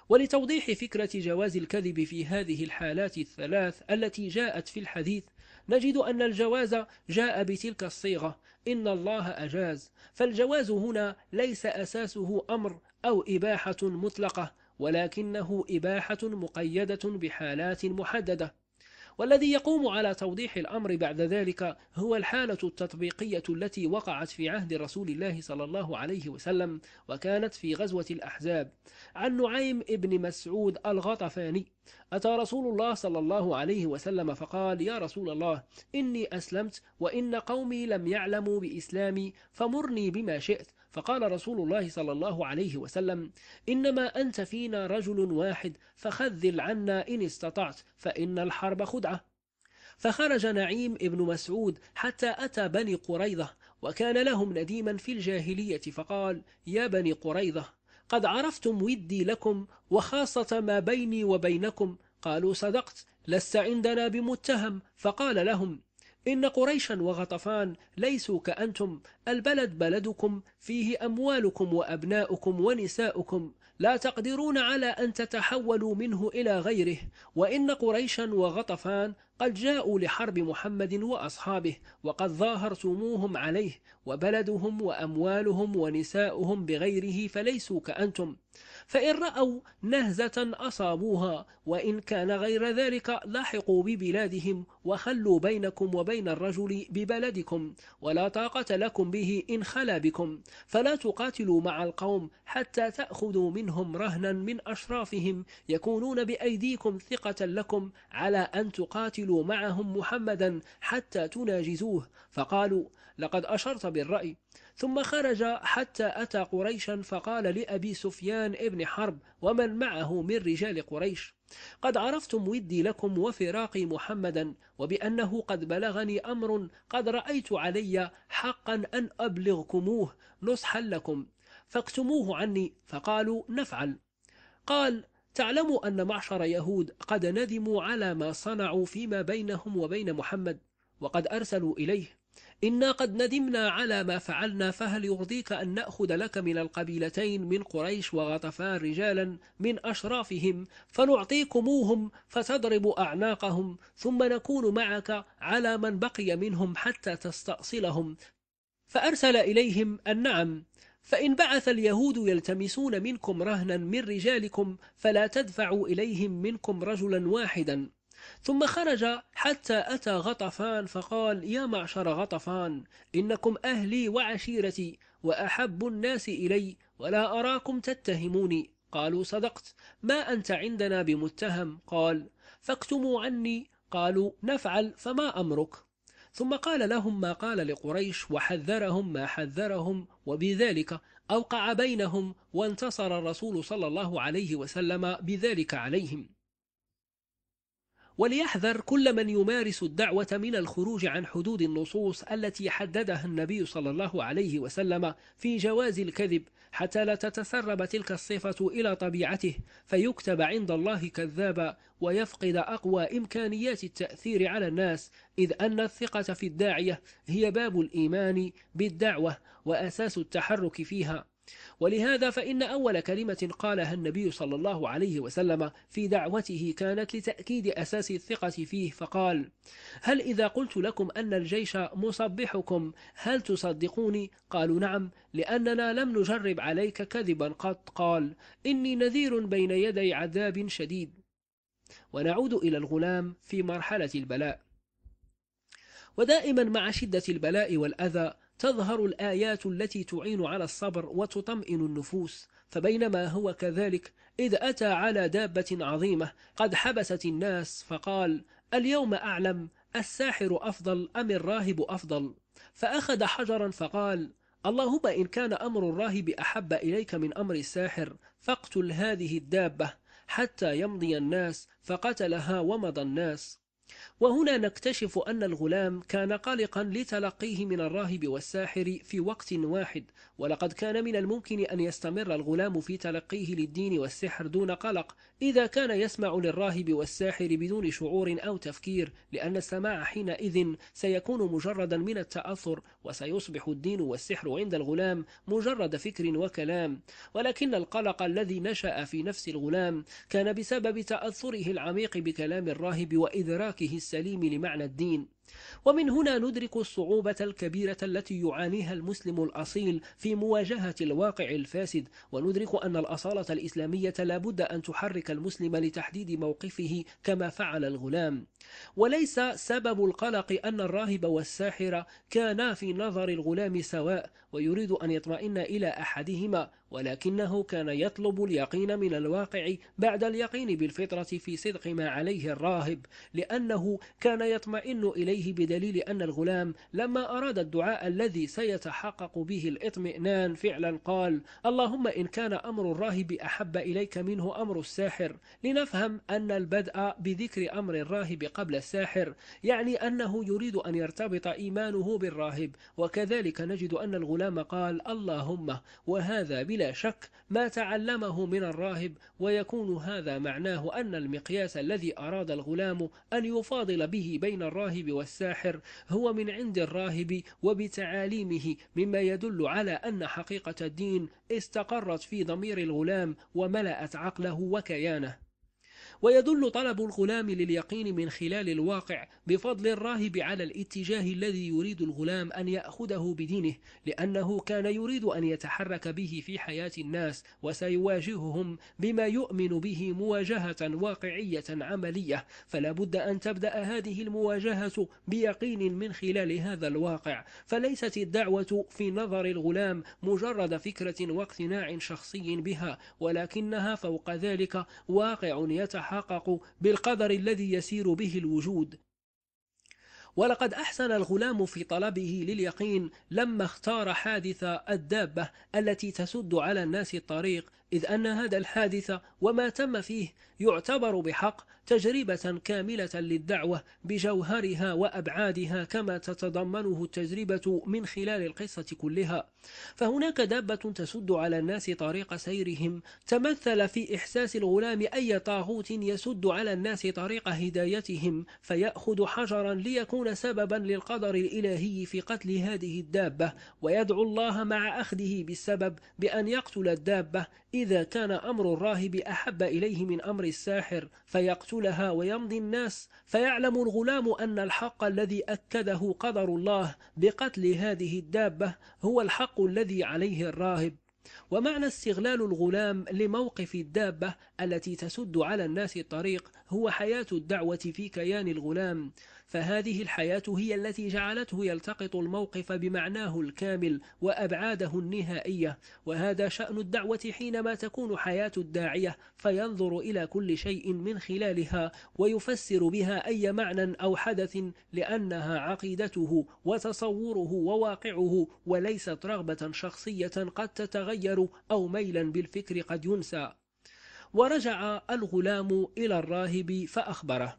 Speaker 1: ولتوضيح فكرة جواز الكذب في هذه الحالات الثلاث التي جاءت في الحديث نجد أن الجواز جاء بتلك الصيغة إن الله أجاز فالجواز هنا ليس أساسه أمر أو إباحة مطلقة ولكنه إباحة مقيدة بحالات محددة والذي يقوم على توضيح الأمر بعد ذلك هو الحالة التطبيقية التي وقعت في عهد رسول الله صلى الله عليه وسلم وكانت في غزوة الأحزاب عن نعيم ابن مسعود الغطفاني أتى رسول الله صلى الله عليه وسلم فقال يا رسول الله إني أسلمت وإن قومي لم يعلموا بإسلامي فمرني بما شئت فقال رسول الله صلى الله عليه وسلم إنما أنت فينا رجل واحد فخذل عنا إن استطعت فإن الحرب خدعة فخرج نعيم ابن مسعود حتى أتى بني قريضة وكان لهم نديما في الجاهلية فقال يا بني قريضة قد عرفتم ودي لكم وخاصة ما بيني وبينكم قالوا صدقت لست عندنا بمتهم فقال لهم إن قريشا وغطفان ليسوا كأنتم البلد بلدكم فيه أموالكم وأبناؤكم ونساؤكم لا تقدرون على أن تتحولوا منه إلى غيره وإن قريشا وغطفان قد جاءوا لحرب محمد وأصحابه وقد ظاهرتموهم عليه وبلدهم وأموالهم ونساؤهم بغيره فليسوا كأنتم فإن رأوا نهزة أصابوها وإن كان غير ذلك لاحقوا ببلادهم وخلوا بينكم وبين الرجل ببلدكم ولا طاقة لكم به إن خلا بكم فلا تقاتلوا مع القوم حتى تأخذوا منهم رهنا من أشرافهم يكونون بأيديكم ثقة لكم على أن تقاتلوا تقاتلوا معهم محمدا حتى تناجزوه فقالوا لقد أشرت بالرأي ثم خرج حتى أتى قريشا فقال لأبي سفيان ابن حرب ومن معه من رجال قريش قد عرفتم ودي لكم وفراقي محمدا وبأنه قد بلغني أمر قد رأيت علي حقا أن أبلغكموه نصحا لكم فاكتموه عني فقالوا نفعل قال تعلم أن معشر يهود قد ندموا على ما صنعوا فيما بينهم وبين محمد وقد أرسلوا إليه إنا قد ندمنا على ما فعلنا فهل يرضيك أن نأخذ لك من القبيلتين من قريش وغطفان رجالا من أشرافهم فنعطيكموهم فتضرب أعناقهم ثم نكون معك على من بقي منهم حتى تستأصلهم فأرسل إليهم النعم فإن بعث اليهود يلتمسون منكم رهنا من رجالكم فلا تدفعوا إليهم منكم رجلا واحدا ثم خرج حتى أتى غطفان فقال يا معشر غطفان إنكم أهلي وعشيرتي وأحب الناس إلي ولا أراكم تتهموني قالوا صدقت ما أنت عندنا بمتهم قال فاكتموا عني قالوا نفعل فما أمرك ثم قال لهم ما قال لقريش وحذرهم ما حذرهم وبذلك أوقع بينهم وانتصر الرسول صلى الله عليه وسلم بذلك عليهم وليحذر كل من يمارس الدعوة من الخروج عن حدود النصوص التي حددها النبي صلى الله عليه وسلم في جواز الكذب حتى لا تتسرب تلك الصفة إلى طبيعته فيكتب عند الله كذابا ويفقد أقوى إمكانيات التأثير على الناس إذ أن الثقة في الداعية هي باب الإيمان بالدعوة وأساس التحرك فيها ولهذا فإن أول كلمة قالها النبي صلى الله عليه وسلم في دعوته كانت لتأكيد أساس الثقة فيه فقال هل إذا قلت لكم أن الجيش مصبحكم هل تصدقوني؟ قالوا نعم لأننا لم نجرب عليك كذبا قط قال إني نذير بين يدي عذاب شديد ونعود إلى الغلام في مرحلة البلاء ودائما مع شدة البلاء والأذى تظهر الآيات التي تعين على الصبر وتطمئن النفوس فبينما هو كذلك إذ أتى على دابة عظيمة قد حبست الناس فقال اليوم أعلم الساحر أفضل أم الراهب أفضل فأخذ حجرا فقال اللهم إن كان أمر الراهب أحب إليك من أمر الساحر فاقتل هذه الدابة حتى يمضي الناس فقتلها ومضى الناس وهنا نكتشف أن الغلام كان قلقا لتلقيه من الراهب والساحر في وقت واحد ولقد كان من الممكن أن يستمر الغلام في تلقيه للدين والسحر دون قلق إذا كان يسمع للراهب والساحر بدون شعور أو تفكير لأن السماع حينئذ سيكون مجردا من التأثر وسيصبح الدين والسحر عند الغلام مجرد فكر وكلام ولكن القلق الذي نشأ في نفس الغلام كان بسبب تأثره العميق بكلام الراهب وإدراكه السليم لمعنى الدين ومن هنا ندرك الصعوبة الكبيرة التي يعانيها المسلم الأصيل في مواجهة الواقع الفاسد وندرك أن الأصالة الإسلامية لابد أن تحرك المسلم لتحديد موقفه كما فعل الغلام وليس سبب القلق أن الراهب والساحر كانا في نظر الغلام سواء ويريد أن يطمئن إلى أحدهما ولكنه كان يطلب اليقين من الواقع بعد اليقين بالفطرة في صدق ما عليه الراهب لأنه كان يطمئن إليه عليه بدليل أن الغلام لما أراد الدعاء الذي سيتحقق به الإطمئنان فعلا قال اللهم إن كان أمر الراهب أحب إليك منه أمر الساحر لنفهم أن البدء بذكر أمر الراهب قبل الساحر يعني أنه يريد أن يرتبط إيمانه بالراهب وكذلك نجد أن الغلام قال اللهم وهذا بلا شك ما تعلمه من الراهب ويكون هذا معناه أن المقياس الذي أراد الغلام أن يفاضل به بين الراهب والساحر والساحر هو من عند الراهب وبتعاليمه مما يدل على أن حقيقة الدين استقرت في ضمير الغلام وملأت عقله وكيانه ويدل طلب الغلام لليقين من خلال الواقع بفضل الراهب على الاتجاه الذي يريد الغلام أن يأخذه بدينه لأنه كان يريد أن يتحرك به في حياة الناس وسيواجههم بما يؤمن به مواجهة واقعية عملية فلا بد أن تبدأ هذه المواجهة بيقين من خلال هذا الواقع فليست الدعوة في نظر الغلام مجرد فكرة واقتناع شخصي بها ولكنها فوق ذلك واقع يتحرك يتحقق بالقدر الذي يسير به الوجود ولقد أحسن الغلام في طلبه لليقين لما اختار حادث الدابة التي تسد على الناس الطريق إذ أن هذا الحادث وما تم فيه يعتبر بحق تجربة كاملة للدعوة بجوهرها وأبعادها كما تتضمنه التجربة من خلال القصة كلها فهناك دابة تسد على الناس طريق سيرهم تمثل في إحساس الغلام أي طاغوت يسد على الناس طريق هدايتهم فيأخذ حجرا ليكون سببا للقدر الإلهي في قتل هذه الدابة ويدعو الله مع أخذه بالسبب بأن يقتل الدابة إذا كان أمر الراهب أحب إليه من أمر الساحر فيقتلها ويمضي الناس فيعلم الغلام أن الحق الذي أكده قدر الله بقتل هذه الدابة هو الحق الذي عليه الراهب ومعنى استغلال الغلام لموقف الدابة التي تسد على الناس الطريق هو حياة الدعوة في كيان الغلام فهذه الحياة هي التي جعلته يلتقط الموقف بمعناه الكامل وأبعاده النهائية وهذا شأن الدعوة حينما تكون حياة الداعية فينظر إلى كل شيء من خلالها ويفسر بها أي معنى أو حدث لأنها عقيدته وتصوره وواقعه وليست رغبة شخصية قد تتغير أو ميلا بالفكر قد ينسى ورجع الغلام إلى الراهب فأخبره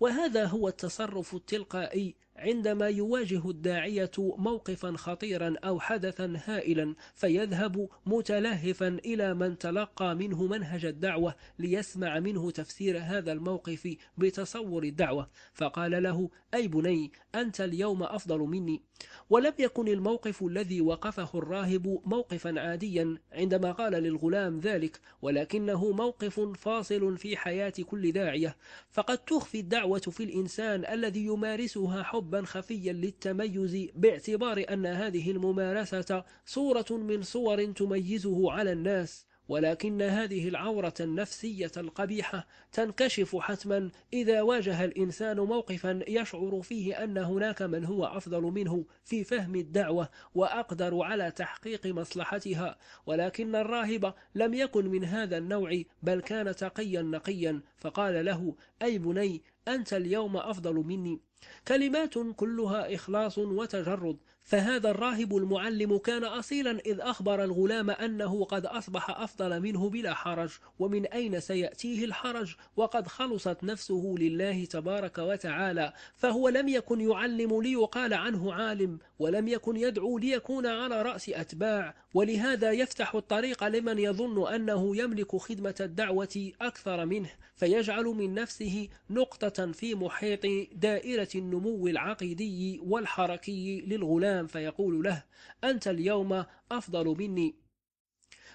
Speaker 1: وهذا هو التصرف التلقائي عندما يواجه الداعية موقفا خطيرا أو حدثا هائلا فيذهب متلهفا إلى من تلقى منه منهج الدعوة ليسمع منه تفسير هذا الموقف بتصور الدعوة فقال له أي بني أنت اليوم أفضل مني ولم يكن الموقف الذي وقفه الراهب موقفا عاديا عندما قال للغلام ذلك ولكنه موقف فاصل في حياة كل داعية فقد تخفي الدعوة في الإنسان الذي يمارسها حب حبا خفيا للتميز باعتبار أن هذه الممارسة صورة من صور تميزه على الناس ولكن هذه العورة النفسية القبيحة تنكشف حتما إذا واجه الإنسان موقفا يشعر فيه أن هناك من هو أفضل منه في فهم الدعوة وأقدر على تحقيق مصلحتها ولكن الراهب لم يكن من هذا النوع بل كان تقيا نقيا فقال له أي بني أنت اليوم أفضل مني كلمات كلها إخلاص وتجرد فهذا الراهب المعلم كان أصيلا إذ أخبر الغلام أنه قد أصبح أفضل منه بلا حرج ومن أين سيأتيه الحرج وقد خلصت نفسه لله تبارك وتعالى فهو لم يكن يعلم ليقال عنه عالم ولم يكن يدعو ليكون على رأس أتباع ولهذا يفتح الطريق لمن يظن أنه يملك خدمة الدعوة أكثر منه فيجعل من نفسه نقطة في محيط دائرة النمو العقيدي والحركي للغلام الغلام فيقول له أنت اليوم أفضل مني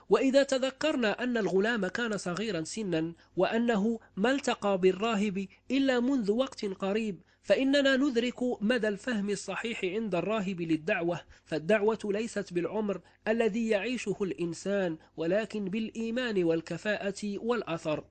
Speaker 1: وإذا تذكرنا أن الغلام كان صغيرا سنا وأنه ما التقى بالراهب إلا منذ وقت قريب فإننا ندرك مدى الفهم الصحيح عند الراهب للدعوة فالدعوة ليست بالعمر الذي يعيشه الإنسان ولكن بالإيمان والكفاءة والأثر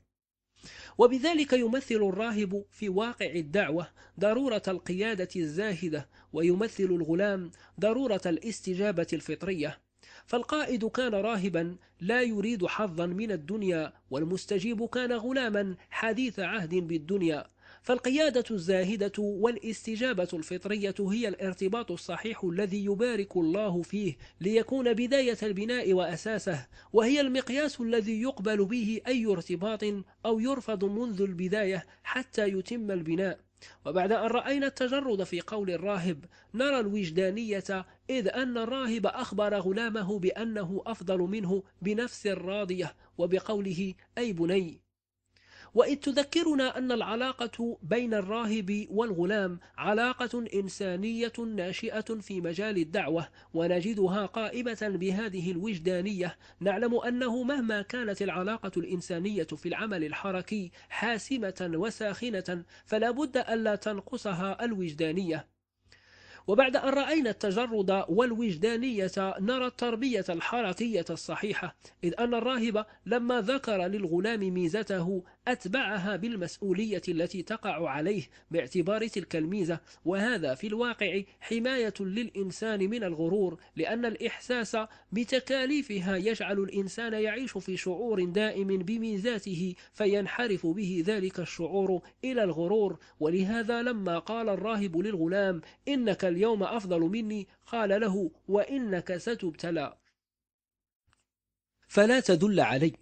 Speaker 1: وبذلك يمثل الراهب في واقع الدعوة ضرورة القيادة الزاهدة ويمثل الغلام ضرورة الاستجابة الفطرية فالقائد كان راهبا لا يريد حظا من الدنيا والمستجيب كان غلاما حديث عهد بالدنيا فالقيادة الزاهدة والاستجابة الفطرية هي الارتباط الصحيح الذي يبارك الله فيه ليكون بداية البناء وأساسه وهي المقياس الذي يقبل به أي ارتباط أو يرفض منذ البداية حتى يتم البناء وبعد أن رأينا التجرد في قول الراهب نرى الوجدانية إذ أن الراهب أخبر غلامه بأنه أفضل منه بنفس راضية وبقوله أي بني وإذ تذكرنا أن العلاقة بين الراهب والغلام علاقة إنسانية ناشئة في مجال الدعوة ونجدها قائمة بهذه الوجدانية نعلم أنه مهما كانت العلاقة الإنسانية في العمل الحركي حاسمة وساخنة فلا بد ألا تنقصها الوجدانية وبعد أن رأينا التجرد والوجدانية نرى التربية الحركية الصحيحة إذ أن الراهب لما ذكر للغلام ميزته أتبعها بالمسؤولية التي تقع عليه باعتبار تلك الميزة وهذا في الواقع حماية للإنسان من الغرور لأن الإحساس بتكاليفها يجعل الإنسان يعيش في شعور دائم بميزاته فينحرف به ذلك الشعور إلى الغرور ولهذا لما قال الراهب للغلام إنك اليوم أفضل مني قال له وإنك ستبتلى فلا تدل علي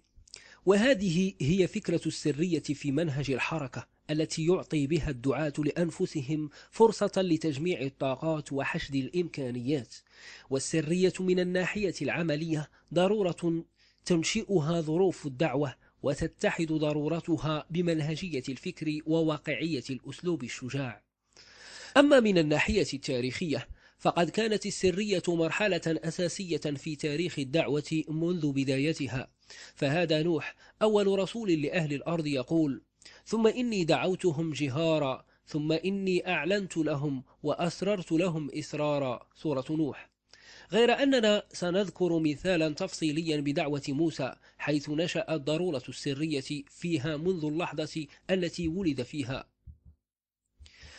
Speaker 1: وهذه هي فكرة السرية في منهج الحركة التي يعطي بها الدعاة لأنفسهم فرصة لتجميع الطاقات وحشد الإمكانيات والسرية من الناحية العملية ضرورة تنشئها ظروف الدعوة وتتحد ضرورتها بمنهجية الفكر وواقعية الأسلوب الشجاع أما من الناحية التاريخية فقد كانت السرية مرحلة أساسية في تاريخ الدعوة منذ بدايتها فهذا نوح أول رسول لأهل الأرض يقول ثم إني دعوتهم جهارا ثم إني أعلنت لهم وأسررت لهم إسرارا سورة نوح غير أننا سنذكر مثالا تفصيليا بدعوة موسى حيث نشأت ضرورة السرية فيها منذ اللحظة التي ولد فيها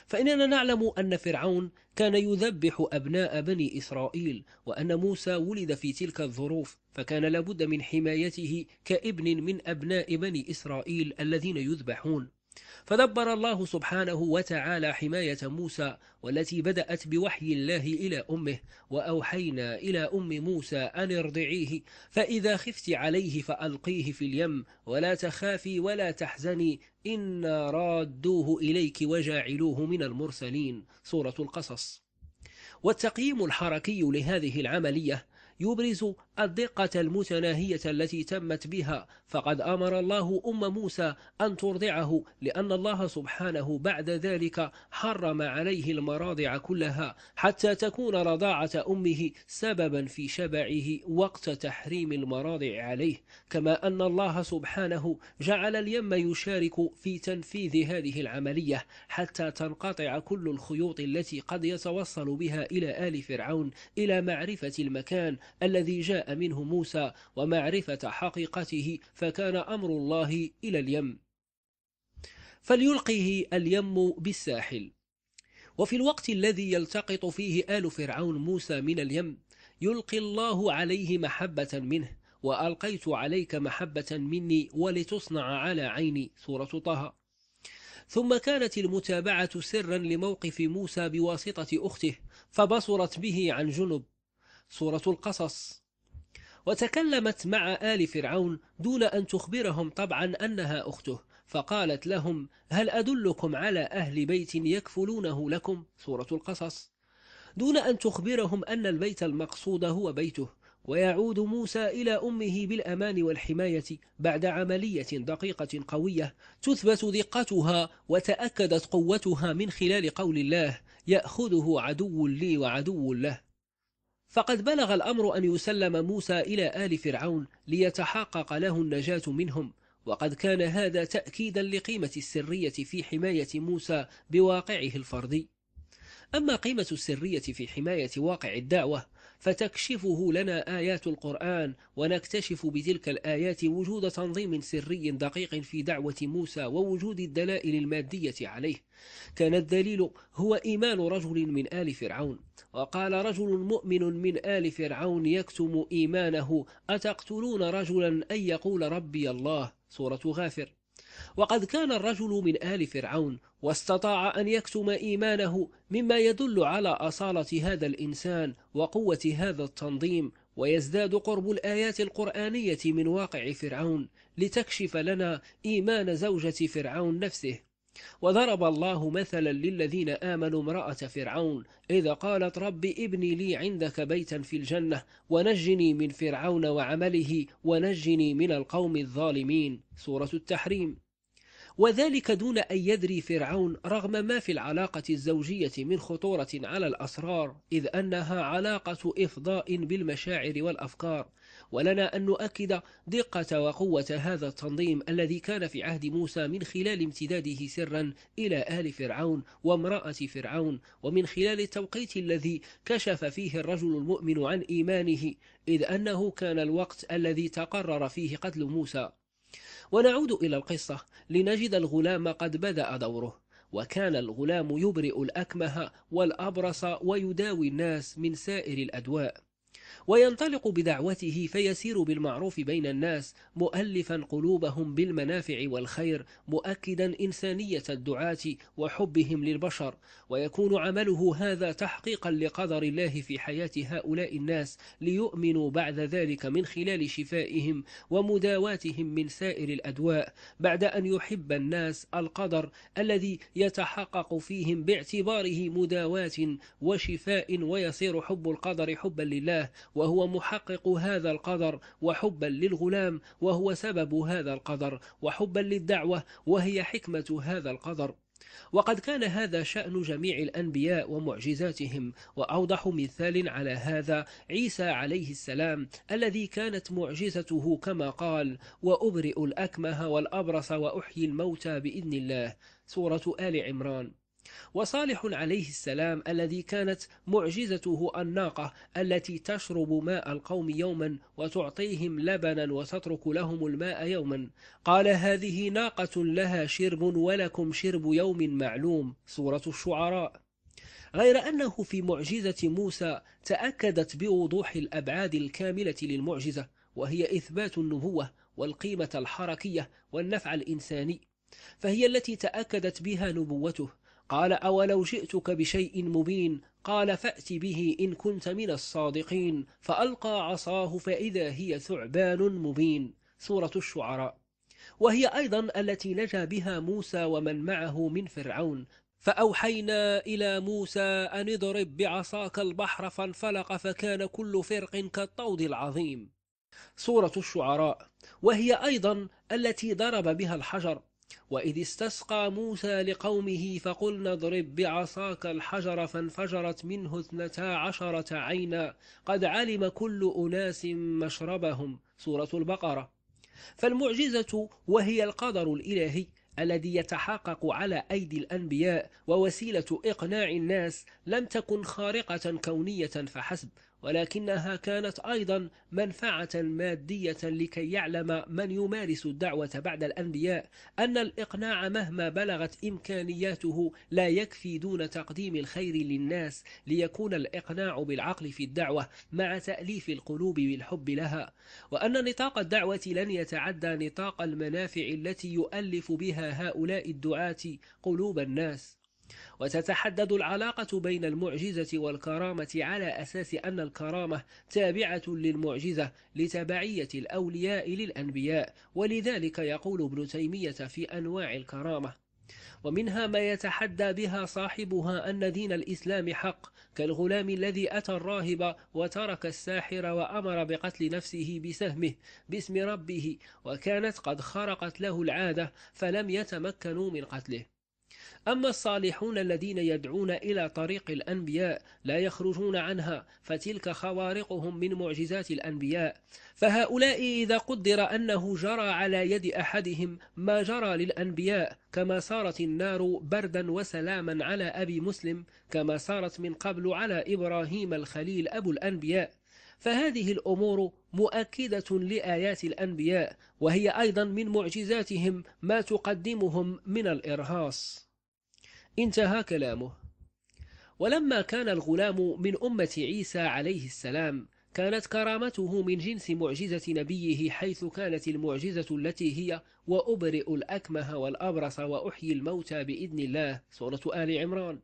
Speaker 1: فإننا نعلم أن فرعون كان يذبح أبناء بني إسرائيل وأن موسى ولد في تلك الظروف فكان لابد من حمايته كابن من أبناء بني إسرائيل الذين يذبحون فدبر الله سبحانه وتعالى حماية موسى والتي بدأت بوحي الله إلى أمه وأوحينا إلى أم موسى أن ارضعيه فإذا خفت عليه فألقيه في اليم ولا تخافي ولا تحزني إنا رادوه إليك وجاعلوه من المرسلين سورة القصص والتقييم الحركي لهذه العملية يبرز الدقة المتناهية التي تمت بها فقد أمر الله أم موسى أن ترضعه لأن الله سبحانه بعد ذلك حرم عليه المراضع كلها حتى تكون رضاعة أمه سببا في شبعه وقت تحريم المراضع عليه كما أن الله سبحانه جعل اليم يشارك في تنفيذ هذه العملية حتى تنقطع كل الخيوط التي قد يتوصل بها إلى آل فرعون إلى معرفة المكان الذي جاء منه موسى ومعرفة حقيقته فكان أمر الله إلى اليم فليلقيه اليم بالساحل وفي الوقت الذي يلتقط فيه آل فرعون موسى من اليم يلقي الله عليه محبة منه وألقيت عليك محبة مني ولتصنع على عيني سورة طه ثم كانت المتابعة سرا لموقف موسى بواسطة أخته فبصرت به عن جنب سورة القصص وتكلمت مع آل فرعون دون أن تخبرهم طبعا أنها أخته فقالت لهم هل أدلكم على أهل بيت يكفلونه لكم سورة القصص دون أن تخبرهم أن البيت المقصود هو بيته ويعود موسى إلى أمه بالأمان والحماية بعد عملية دقيقة قوية تثبت دقتها وتأكدت قوتها من خلال قول الله يأخذه عدو لي وعدو له فقد بلغ الأمر أن يسلم موسى إلى آل فرعون ليتحقق له النجاة منهم وقد كان هذا تأكيدا لقيمة السرية في حماية موسى بواقعه الفردي أما قيمة السرية في حماية واقع الدعوة فتكشفه لنا آيات القرآن ونكتشف بتلك الآيات وجود تنظيم سري دقيق في دعوة موسى ووجود الدلائل المادية عليه كان الدليل هو إيمان رجل من آل فرعون وقال رجل مؤمن من آل فرعون يكتم إيمانه أتقتلون رجلا أن يقول ربي الله سورة غافر وقد كان الرجل من آل فرعون واستطاع أن يكتم إيمانه مما يدل على أصالة هذا الإنسان وقوة هذا التنظيم ويزداد قرب الآيات القرآنية من واقع فرعون لتكشف لنا إيمان زوجة فرعون نفسه وضرب الله مثلا للذين آمنوا امرأة فرعون إذا قالت رب ابني لي عندك بيتا في الجنة ونجني من فرعون وعمله ونجني من القوم الظالمين سورة التحريم وذلك دون أن يدري فرعون رغم ما في العلاقة الزوجية من خطورة على الأسرار إذ أنها علاقة إفضاء بالمشاعر والأفكار ولنا أن نؤكد دقة وقوة هذا التنظيم الذي كان في عهد موسى من خلال امتداده سرا إلى آل فرعون وامرأة فرعون ومن خلال التوقيت الذي كشف فيه الرجل المؤمن عن إيمانه إذ أنه كان الوقت الذي تقرر فيه قتل موسى ونعود إلى القصة لنجد الغلام قد بدأ دوره وكان الغلام يبرئ الأكمه والأبرص ويداوي الناس من سائر الأدواء وينطلق بدعوته فيسير بالمعروف بين الناس مؤلفا قلوبهم بالمنافع والخير مؤكدا إنسانية الدعاة وحبهم للبشر ويكون عمله هذا تحقيقا لقدر الله في حياة هؤلاء الناس ليؤمنوا بعد ذلك من خلال شفائهم ومداواتهم من سائر الأدواء بعد أن يحب الناس القدر الذي يتحقق فيهم باعتباره مداواة وشفاء ويصير حب القدر حبا لله وهو محقق هذا القدر وحبا للغلام وهو سبب هذا القدر وحبا للدعوة وهي حكمة هذا القدر وقد كان هذا شأن جميع الأنبياء ومعجزاتهم وأوضح مثال على هذا عيسى عليه السلام الذي كانت معجزته كما قال وأبرئ الأكمه والأبرص وأحيي الموتى بإذن الله سورة آل عمران وصالح عليه السلام الذي كانت معجزته الناقة التي تشرب ماء القوم يوما وتعطيهم لبنا وتترك لهم الماء يوما قال هذه ناقة لها شرب ولكم شرب يوم معلوم سورة الشعراء غير أنه في معجزة موسى تأكدت بوضوح الأبعاد الكاملة للمعجزة وهي إثبات النبوة والقيمة الحركية والنفع الإنساني فهي التي تأكدت بها نبوته قال أولو جئتك بشيء مبين قال فأت به إن كنت من الصادقين فألقى عصاه فإذا هي ثعبان مبين سورة الشعراء وهي أيضا التي نجا بها موسى ومن معه من فرعون فأوحينا إلى موسى أن اضرب بعصاك البحر فانفلق فكان كل فرق كالطود العظيم سورة الشعراء وهي أيضا التي ضرب بها الحجر وإذ استسقى موسى لقومه فقلنا اضرب بعصاك الحجر فانفجرت منه اثنتا عشرة عينا قد علم كل أناس مشربهم سورة البقرة فالمعجزة وهي القدر الإلهي الذي يتحقق على أيدي الأنبياء ووسيلة إقناع الناس لم تكن خارقة كونية فحسب ولكنها كانت أيضا منفعة مادية لكي يعلم من يمارس الدعوة بعد الأنبياء أن الإقناع مهما بلغت إمكانياته لا يكفي دون تقديم الخير للناس ليكون الإقناع بالعقل في الدعوة مع تأليف القلوب بالحب لها وأن نطاق الدعوة لن يتعدى نطاق المنافع التي يؤلف بها هؤلاء الدعاة قلوب الناس وتتحدد العلاقة بين المعجزة والكرامة على أساس أن الكرامة تابعة للمعجزة لتبعية الأولياء للأنبياء ولذلك يقول ابن تيمية في أنواع الكرامة ومنها ما يتحدى بها صاحبها أن دين الإسلام حق كالغلام الذي أتى الراهب وترك الساحر وأمر بقتل نفسه بسهمه باسم ربه وكانت قد خرقت له العادة فلم يتمكنوا من قتله أما الصالحون الذين يدعون إلى طريق الأنبياء لا يخرجون عنها فتلك خوارقهم من معجزات الأنبياء فهؤلاء إذا قدر أنه جرى على يد أحدهم ما جرى للأنبياء كما صارت النار بردا وسلاما على أبي مسلم كما صارت من قبل على إبراهيم الخليل أبو الأنبياء فهذه الأمور مؤكدة لآيات الأنبياء وهي أيضا من معجزاتهم ما تقدمهم من الإرهاص انتهى كلامه ولما كان الغلام من أمة عيسى عليه السلام كانت كرامته من جنس معجزة نبيه حيث كانت المعجزة التي هي وأبرئ الأكمه والأبرص وأحيي الموتى بإذن الله سورة آل عمران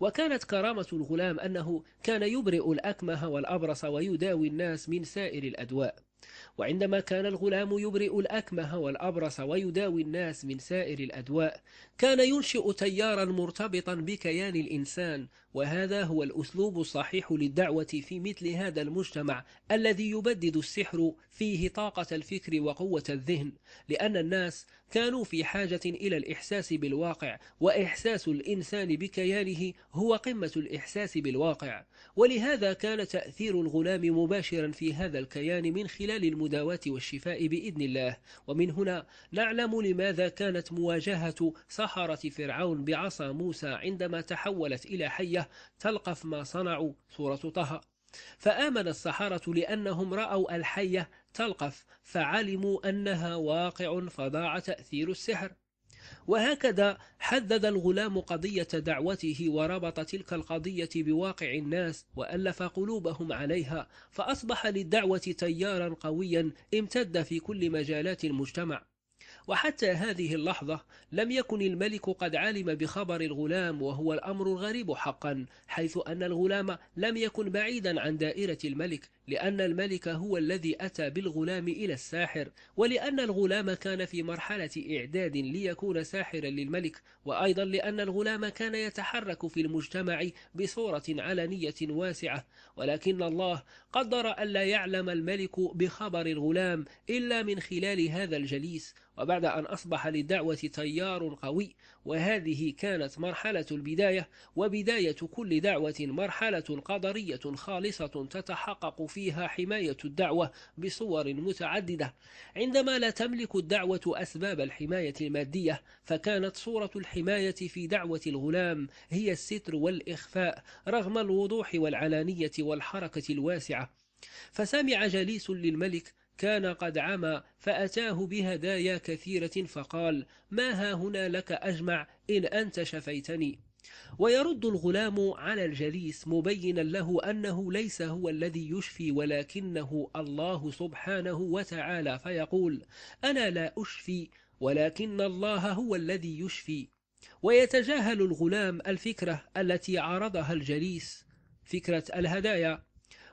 Speaker 1: وكانت كرامة الغلام أنه كان يبرئ الأكمه والأبرص ويداوي الناس من سائر الأدواء وعندما كان الغلام يبرئ الأكمه والأبرص ويداوي الناس من سائر الأدواء كان ينشئ تيارا مرتبطا بكيان الإنسان وهذا هو الأسلوب الصحيح للدعوة في مثل هذا المجتمع الذي يبدد السحر فيه طاقة الفكر وقوة الذهن لأن الناس كانوا في حاجة إلى الإحساس بالواقع وإحساس الإنسان بكيانه هو قمة الإحساس بالواقع ولهذا كان تأثير الغلام مباشرا في هذا الكيان من خلال المداواة والشفاء بإذن الله ومن هنا نعلم لماذا كانت مواجهة صح سحرة فرعون بعصا موسى عندما تحولت إلى حية تلقف ما صنعوا سورة طه فآمن السحرة لأنهم رأوا الحية تلقف فعلموا أنها واقع فضاع تأثير السحر وهكذا حدد الغلام قضية دعوته وربط تلك القضية بواقع الناس وألف قلوبهم عليها فأصبح للدعوة تيارا قويا امتد في كل مجالات المجتمع وحتى هذه اللحظة لم يكن الملك قد علم بخبر الغلام وهو الأمر الغريب حقا حيث أن الغلام لم يكن بعيدا عن دائرة الملك لأن الملك هو الذي أتى بالغلام إلى الساحر ولأن الغلام كان في مرحلة إعداد ليكون ساحرا للملك وأيضا لأن الغلام كان يتحرك في المجتمع بصورة علنية واسعة ولكن الله قدر أن لا يعلم الملك بخبر الغلام إلا من خلال هذا الجليس وبعد أن أصبح للدعوة تيار قوي وهذه كانت مرحلة البداية وبداية كل دعوة مرحلة قدرية خالصة تتحقق فيها حماية الدعوة بصور متعددة عندما لا تملك الدعوة أسباب الحماية المادية فكانت صورة الحماية في دعوة الغلام هي الستر والإخفاء رغم الوضوح والعلانية والحركة الواسعة فسمع جليس للملك كان قد عمى فأتاه بهدايا كثيرة فقال ما ها هنا لك أجمع إن أنت شفيتني ويرد الغلام على الجليس مبينا له أنه ليس هو الذي يشفي ولكنه الله سبحانه وتعالى فيقول أنا لا أشفي ولكن الله هو الذي يشفي ويتجاهل الغلام الفكرة التي عرضها الجليس فكرة الهدايا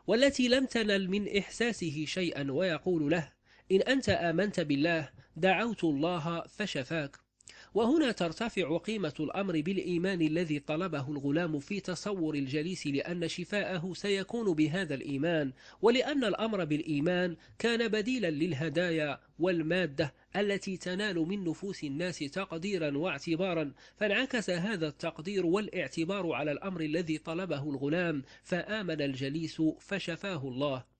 Speaker 1: والتي لم تنل من إحساسه شيئا ويقول له إن أنت آمنت بالله دعوت الله فشفاك وهنا ترتفع قيمة الأمر بالإيمان الذي طلبه الغلام في تصور الجليس لأن شفاءه سيكون بهذا الإيمان ولأن الأمر بالإيمان كان بديلا للهدايا والمادة التي تنال من نفوس الناس تقديرا واعتبارا فانعكس هذا التقدير والاعتبار على الأمر الذي طلبه الغلام فآمن الجليس فشفاه الله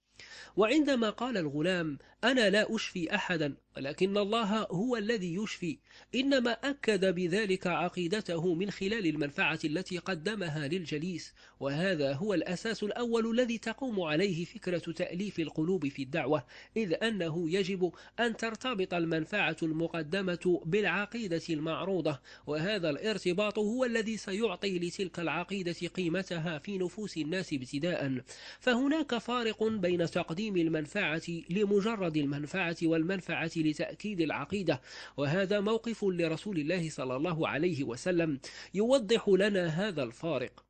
Speaker 1: وعندما قال الغلام أنا لا أشفي أحدا ولكن الله هو الذي يشفي إنما أكد بذلك عقيدته من خلال المنفعة التي قدمها للجليس وهذا هو الأساس الأول الذي تقوم عليه فكرة تأليف القلوب في الدعوة إذ أنه يجب أن ترتبط المنفعة المقدمة بالعقيدة المعروضة وهذا الارتباط هو الذي سيعطي لتلك العقيدة قيمتها في نفوس الناس ابتداء فهناك فارق بين تقديم المنفعة لمجرد بغرض المنفعة والمنفعة لتأكيد العقيدة وهذا موقف لرسول الله صلى الله عليه وسلم يوضح لنا هذا الفارق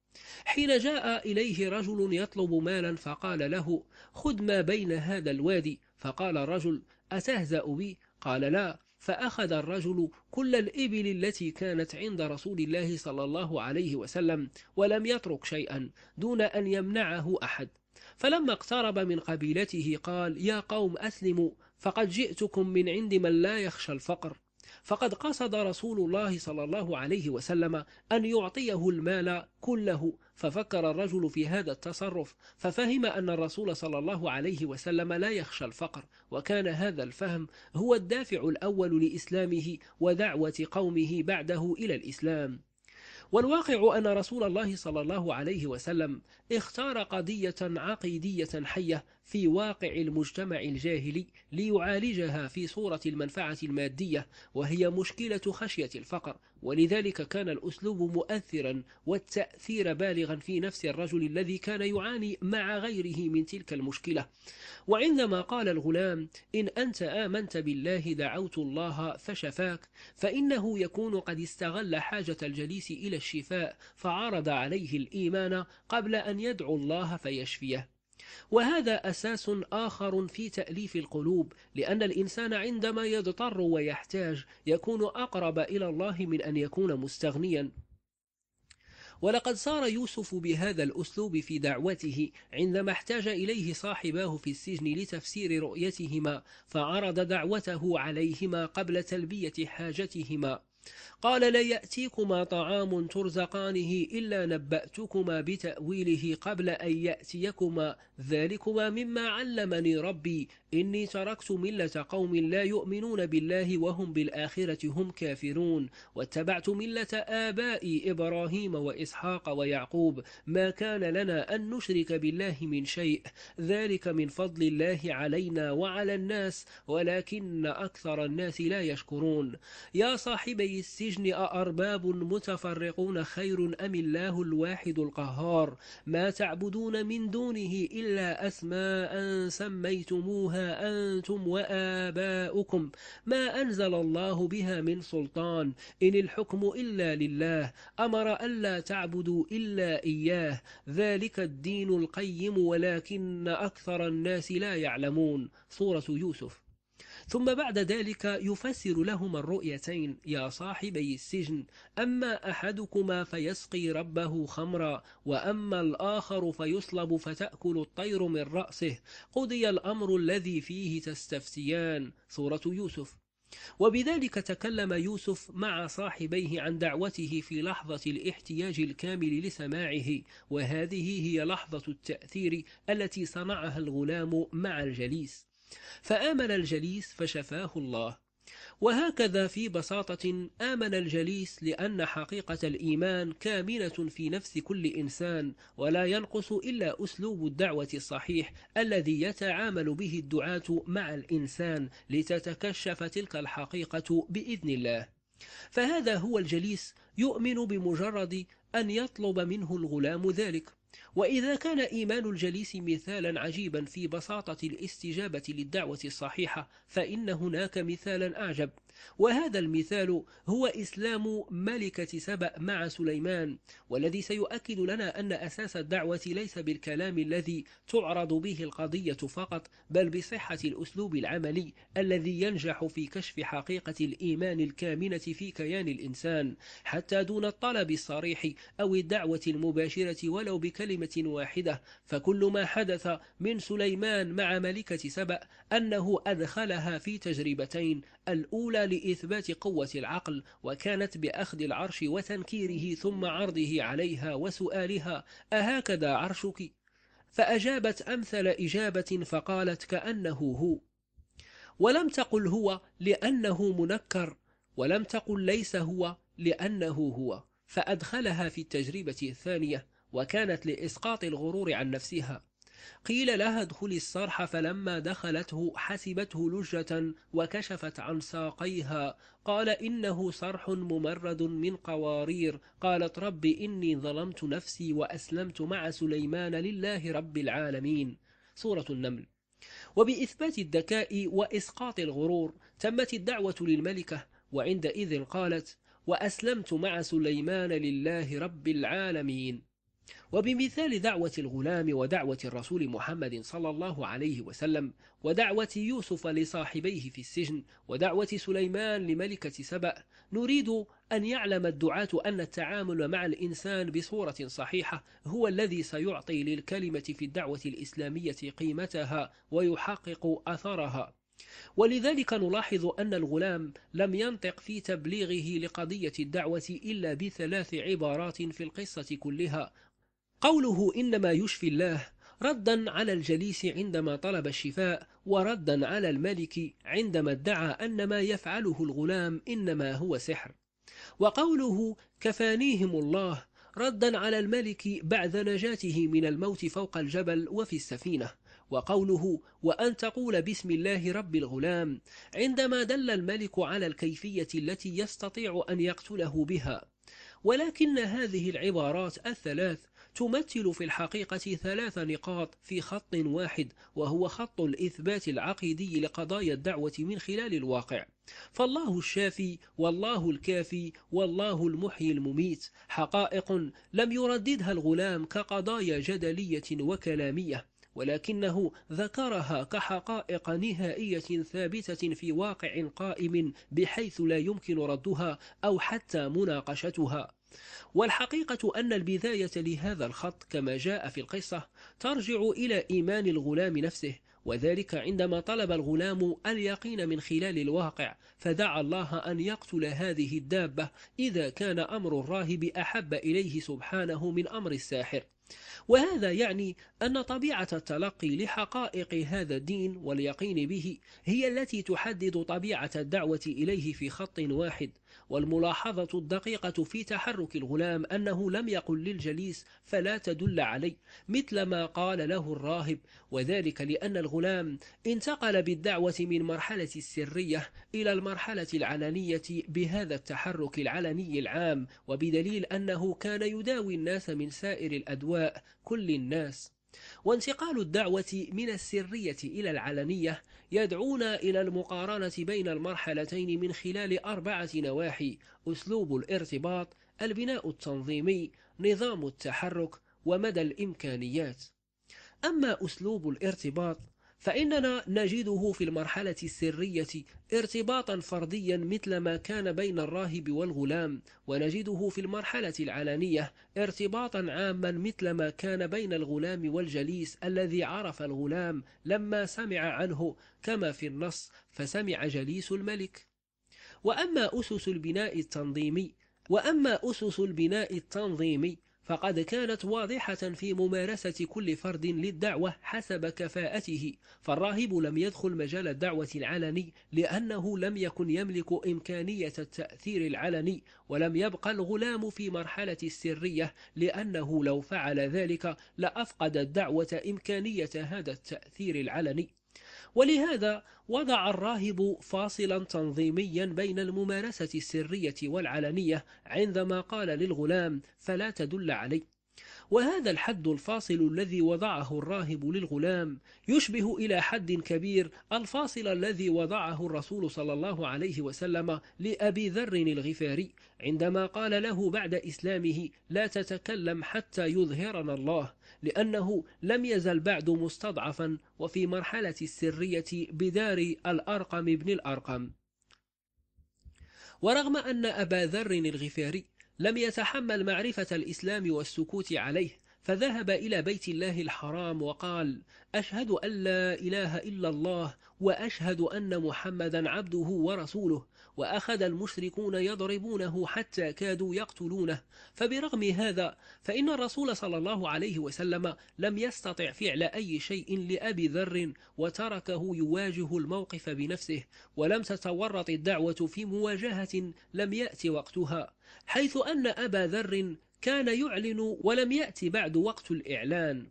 Speaker 1: حين جاء إليه رجل يطلب مالا فقال له خذ ما بين هذا الوادي فقال الرجل أتهزأ بي؟ قال لا فأخذ الرجل كل الإبل التي كانت عند رسول الله صلى الله عليه وسلم ولم يترك شيئا دون أن يمنعه أحد فلما اقترب من قبيلته قال يا قوم أسلموا فقد جئتكم من عند من لا يخشى الفقر فقد قصد رسول الله صلى الله عليه وسلم أن يعطيه المال كله ففكر الرجل في هذا التصرف ففهم أن الرسول صلى الله عليه وسلم لا يخشى الفقر وكان هذا الفهم هو الدافع الأول لإسلامه ودعوة قومه بعده إلى الإسلام والواقع أن رسول الله صلى الله عليه وسلم اختار قضية عقيدية حية في واقع المجتمع الجاهلي ليعالجها في صورة المنفعة المادية وهي مشكلة خشية الفقر ولذلك كان الأسلوب مؤثرا والتأثير بالغا في نفس الرجل الذي كان يعاني مع غيره من تلك المشكلة وعندما قال الغلام إن أنت آمنت بالله دعوت الله فشفاك فإنه يكون قد استغل حاجة الجليس إلى الشفاء فعرض عليه الإيمان قبل أن يدعو الله فيشفيه وهذا أساس آخر في تأليف القلوب لأن الإنسان عندما يضطر ويحتاج يكون أقرب إلى الله من أن يكون مستغنيا ولقد صار يوسف بهذا الأسلوب في دعوته عندما احتاج إليه صاحباه في السجن لتفسير رؤيتهما فعرض دعوته عليهما قبل تلبية حاجتهما قال لا يأتيكما طعام ترزقانه إلا نبأتكما بتأويله قبل أن يأتيكما ذلكما مما علمني ربي إني تركت ملة قوم لا يؤمنون بالله وهم بالآخرة هم كافرون واتبعت ملة آبائي إبراهيم وإسحاق ويعقوب ما كان لنا أن نشرك بالله من شيء ذلك من فضل الله علينا وعلى الناس ولكن أكثر الناس لا يشكرون يا صاحبي السجن أأرباب متفرقون خير أم الله الواحد القهار ما تعبدون من دونه إلا أسماء سميتموها أنتم وآباؤكم ما أنزل الله بها من سلطان إن الحكم إلا لله أمر ألا تعبدوا إلا إياه ذلك الدين القيم ولكن أكثر الناس لا يعلمون سورة يوسف ثم بعد ذلك يفسر لهما الرؤيتين يا صاحبي السجن أما أحدكما فيسقي ربه خمرا وأما الآخر فيصلب فتأكل الطير من رأسه قضي الأمر الذي فيه تستفتيان سورة يوسف وبذلك تكلم يوسف مع صاحبيه عن دعوته في لحظة الاحتياج الكامل لسماعه وهذه هي لحظة التأثير التي صنعها الغلام مع الجليس فآمن الجليس فشفاه الله وهكذا في بساطة آمن الجليس لأن حقيقة الإيمان كامنة في نفس كل إنسان ولا ينقص إلا أسلوب الدعوة الصحيح الذي يتعامل به الدعاة مع الإنسان لتتكشف تلك الحقيقة بإذن الله فهذا هو الجليس يؤمن بمجرد أن يطلب منه الغلام ذلك وإذا كان إيمان الجليس مثالا عجيبا في بساطة الاستجابة للدعوة الصحيحة فإن هناك مثالا أعجب وهذا المثال هو إسلام ملكة سبأ مع سليمان والذي سيؤكد لنا أن أساس الدعوة ليس بالكلام الذي تعرض به القضية فقط بل بصحة الأسلوب العملي الذي ينجح في كشف حقيقة الإيمان الكامنة في كيان الإنسان حتى دون الطلب الصريح أو الدعوة المباشرة ولو بكلمة واحدة فكل ما حدث من سليمان مع ملكة سبأ أنه أدخلها في تجربتين الأولى لإثبات قوة العقل وكانت بأخذ العرش وتنكيره ثم عرضه عليها وسؤالها أهكذا عرشك؟ فأجابت أمثل إجابة فقالت كأنه هو ولم تقل هو لأنه منكر ولم تقل ليس هو لأنه هو فأدخلها في التجربة الثانية وكانت لإسقاط الغرور عن نفسها قيل لها ادخل الصرح فلما دخلته حسبته لجة وكشفت عن ساقيها قال إنه صرح ممرد من قوارير قالت رب إني ظلمت نفسي وأسلمت مع سليمان لله رب العالمين سورة النمل وبإثبات الذكاء وإسقاط الغرور تمت الدعوة للملكة وعندئذ قالت وأسلمت مع سليمان لله رب العالمين وبمثال دعوة الغلام ودعوة الرسول محمد صلى الله عليه وسلم ودعوة يوسف لصاحبيه في السجن ودعوة سليمان لملكة سبأ نريد أن يعلم الدعاة أن التعامل مع الإنسان بصورة صحيحة هو الذي سيعطي للكلمة في الدعوة الإسلامية قيمتها ويحقق أثرها ولذلك نلاحظ أن الغلام لم ينطق في تبليغه لقضية الدعوة إلا بثلاث عبارات في القصة كلها قوله إنما يشفي الله ردا على الجليس عندما طلب الشفاء وردا على الملك عندما ادعى أن ما يفعله الغلام إنما هو سحر وقوله كفانيهم الله ردا على الملك بعد نجاته من الموت فوق الجبل وفي السفينة وقوله وأن تقول بسم الله رب الغلام عندما دل الملك على الكيفية التي يستطيع أن يقتله بها ولكن هذه العبارات الثلاث تمثل في الحقيقة ثلاث نقاط في خط واحد وهو خط الإثبات العقيدي لقضايا الدعوة من خلال الواقع فالله الشافي والله الكافي والله المحيي المميت حقائق لم يرددها الغلام كقضايا جدلية وكلامية ولكنه ذكرها كحقائق نهائية ثابتة في واقع قائم بحيث لا يمكن ردها أو حتى مناقشتها والحقيقة أن البداية لهذا الخط كما جاء في القصة ترجع إلى إيمان الغلام نفسه وذلك عندما طلب الغلام اليقين من خلال الواقع فدعا الله أن يقتل هذه الدابة إذا كان أمر الراهب أحب إليه سبحانه من أمر الساحر وهذا يعني أن طبيعة التلقي لحقائق هذا الدين واليقين به هي التي تحدد طبيعة الدعوة إليه في خط واحد والملاحظة الدقيقة في تحرك الغلام أنه لم يقل للجليس فلا تدل علي مثل ما قال له الراهب وذلك لأن الغلام انتقل بالدعوة من مرحلة السرية إلى المرحلة العلنية بهذا التحرك العلني العام وبدليل أنه كان يداوي الناس من سائر الأدوار كل الناس وانتقال الدعوة من السرية إلى العلنية يدعونا إلى المقارنة بين المرحلتين من خلال أربعة نواحي أسلوب الارتباط البناء التنظيمي نظام التحرك ومدى الإمكانيات أما أسلوب الارتباط فإننا نجده في المرحلة السرية ارتباطا فرديا مثل ما كان بين الراهب والغلام ونجده في المرحلة العلنية ارتباطا عاما مثل ما كان بين الغلام والجليس الذي عرف الغلام لما سمع عنه كما في النص فسمع جليس الملك وأما أسس البناء التنظيمي وأما أسس البناء التنظيمي فقد كانت واضحة في ممارسة كل فرد للدعوة حسب كفاءته فالراهب لم يدخل مجال الدعوة العلني لأنه لم يكن يملك إمكانية التأثير العلني ولم يبقى الغلام في مرحلة السرية لأنه لو فعل ذلك لأفقد الدعوة إمكانية هذا التأثير العلني ولهذا وضع الراهب فاصلا تنظيميا بين الممارسة السرية والعلنية عندما قال للغلام فلا تدل علي وهذا الحد الفاصل الذي وضعه الراهب للغلام يشبه إلى حد كبير الفاصل الذي وضعه الرسول صلى الله عليه وسلم لأبي ذر الغفاري عندما قال له بعد إسلامه لا تتكلم حتى يظهرنا الله لأنه لم يزل بعد مستضعفا وفي مرحلة السرية بدار الأرقم بن الأرقم ورغم أن أبا ذر الغفاري لم يتحمل معرفة الإسلام والسكوت عليه فذهب إلى بيت الله الحرام وقال أشهد أن لا إله إلا الله وأشهد أن محمدا عبده ورسوله وأخذ المشركون يضربونه حتى كادوا يقتلونه فبرغم هذا فإن الرسول صلى الله عليه وسلم لم يستطع فعل أي شيء لأبي ذر وتركه يواجه الموقف بنفسه ولم تتورط الدعوة في مواجهة لم يأتي وقتها حيث أن أبا ذر كان يعلن ولم يأتي بعد وقت الإعلان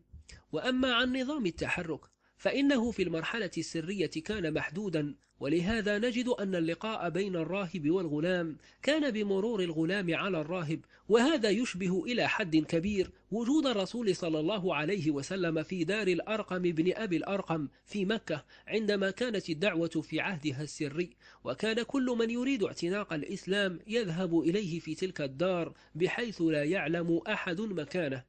Speaker 1: وأما عن نظام التحرك فإنه في المرحلة السرية كان محدودا ولهذا نجد أن اللقاء بين الراهب والغلام كان بمرور الغلام على الراهب وهذا يشبه إلى حد كبير وجود الرسول صلى الله عليه وسلم في دار الأرقم بن أبي الأرقم في مكة عندما كانت الدعوة في عهدها السري وكان كل من يريد اعتناق الإسلام يذهب إليه في تلك الدار بحيث لا يعلم أحد مكانه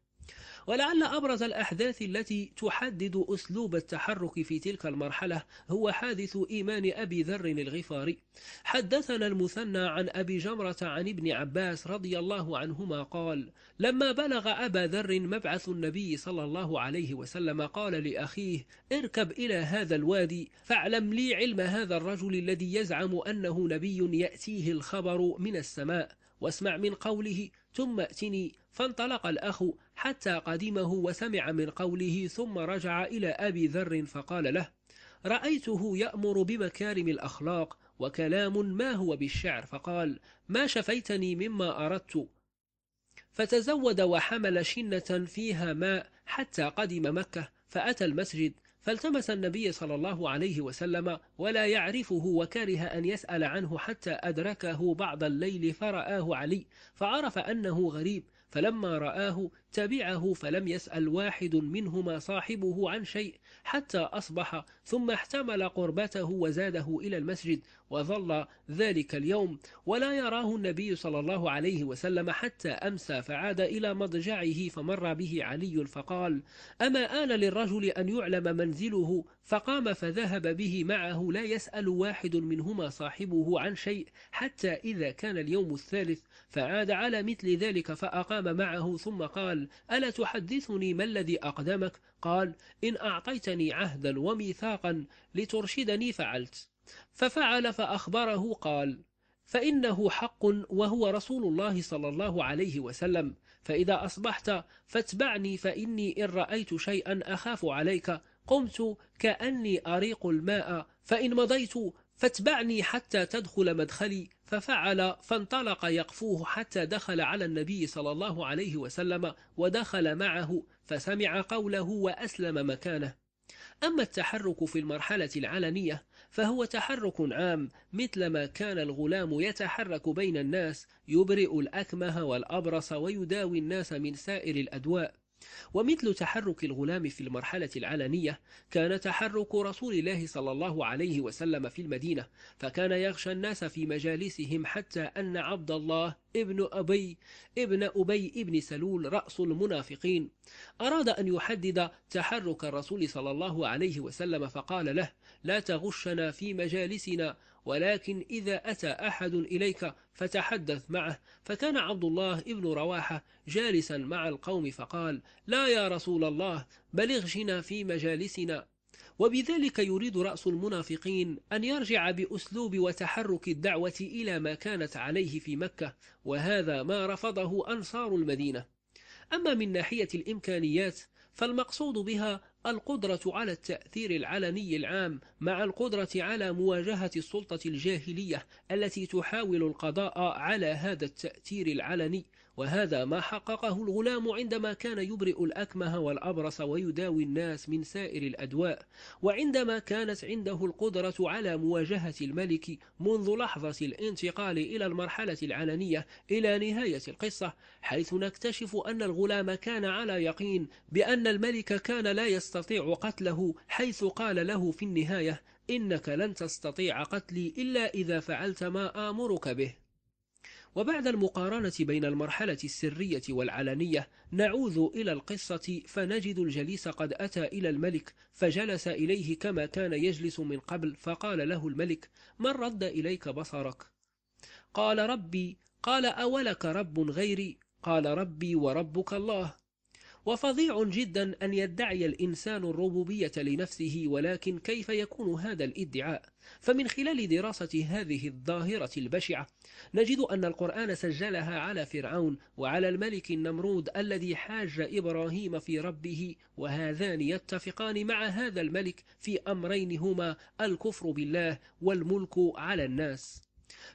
Speaker 1: ولعل أبرز الأحداث التي تحدد أسلوب التحرك في تلك المرحلة هو حادث إيمان أبي ذر الغفاري حدثنا المثنى عن أبي جمرة عن ابن عباس رضي الله عنهما قال لما بلغ أبا ذر مبعث النبي صلى الله عليه وسلم قال لأخيه اركب إلى هذا الوادي فاعلم لي علم هذا الرجل الذي يزعم أنه نبي يأتيه الخبر من السماء واسمع من قوله ثم ائتني فانطلق الأخ حتى قدمه وسمع من قوله ثم رجع إلى أبي ذر فقال له رأيته يأمر بمكارم الأخلاق وكلام ما هو بالشعر فقال ما شفيتني مما أردت فتزود وحمل شنة فيها ماء حتى قدم مكة فأتى المسجد فالتمس النبي صلى الله عليه وسلم ولا يعرفه وكره أن يسأل عنه حتى أدركه بعض الليل فرآه علي فعرف أنه غريب فلما رآه تبعه فلم يسأل واحد منهما صاحبه عن شيء حتى أصبح ثم احتمل قربته وزاده إلى المسجد وظل ذلك اليوم ولا يراه النبي صلى الله عليه وسلم حتى أمسى فعاد إلى مضجعه فمر به علي فقال أما آن للرجل أن يعلم منزله فقام فذهب به معه لا يسأل واحد منهما صاحبه عن شيء حتى إذا كان اليوم الثالث فعاد على مثل ذلك فأقام معه ثم قال قال ألا تحدثني ما الذي أقدمك قال إن أعطيتني عهدا وميثاقا لترشدني فعلت ففعل فأخبره قال فإنه حق وهو رسول الله صلى الله عليه وسلم فإذا أصبحت فاتبعني فإني إن رأيت شيئا أخاف عليك قمت كأني أريق الماء فإن مضيت فاتبعني حتى تدخل مدخلي ففعل فانطلق يقفوه حتى دخل على النبي صلى الله عليه وسلم ودخل معه فسمع قوله وأسلم مكانه أما التحرك في المرحلة العلنية فهو تحرك عام مثلما كان الغلام يتحرك بين الناس يبرئ الأكمه والأبرص ويداوي الناس من سائر الأدواء ومثل تحرك الغلام في المرحلة العلنية كان تحرك رسول الله صلى الله عليه وسلم في المدينة فكان يغشى الناس في مجالسهم حتى أن عبد الله ابن أبي ابن أبي ابن سلول رأس المنافقين أراد أن يحدد تحرك الرسول صلى الله عليه وسلم فقال له لا تغشنا في مجالسنا ولكن إذا أتى أحد إليك فتحدث معه فكان عبد الله ابن رواحة جالسا مع القوم فقال لا يا رسول الله بلغشنا في مجالسنا وبذلك يريد رأس المنافقين أن يرجع بأسلوب وتحرك الدعوة إلى ما كانت عليه في مكة وهذا ما رفضه أنصار المدينة أما من ناحية الإمكانيات فالمقصود بها القدرة على التأثير العلني العام مع القدرة على مواجهة السلطة الجاهلية التي تحاول القضاء على هذا التأثير العلني وهذا ما حققه الغلام عندما كان يبرئ الأكمه والأبرص ويداوي الناس من سائر الأدواء وعندما كانت عنده القدرة على مواجهة الملك منذ لحظة الانتقال إلى المرحلة العلنية إلى نهاية القصة حيث نكتشف أن الغلام كان على يقين بأن الملك كان لا يستطيع قتله حيث قال له في النهاية إنك لن تستطيع قتلي إلا إذا فعلت ما آمرك به وبعد المقارنة بين المرحلة السرية والعلنية نعود إلى القصة فنجد الجليس قد أتى إلى الملك فجلس إليه كما كان يجلس من قبل فقال له الملك من رد إليك بصرك؟ قال ربي قال أولك رب غيري؟ قال ربي وربك الله وفظيع جدا أن يدعي الإنسان الربوبية لنفسه ولكن كيف يكون هذا الادعاء؟ فمن خلال دراسة هذه الظاهرة البشعة نجد أن القرآن سجلها على فرعون وعلى الملك النمرود الذي حاج إبراهيم في ربه وهذان يتفقان مع هذا الملك في أمرين هما الكفر بالله والملك على الناس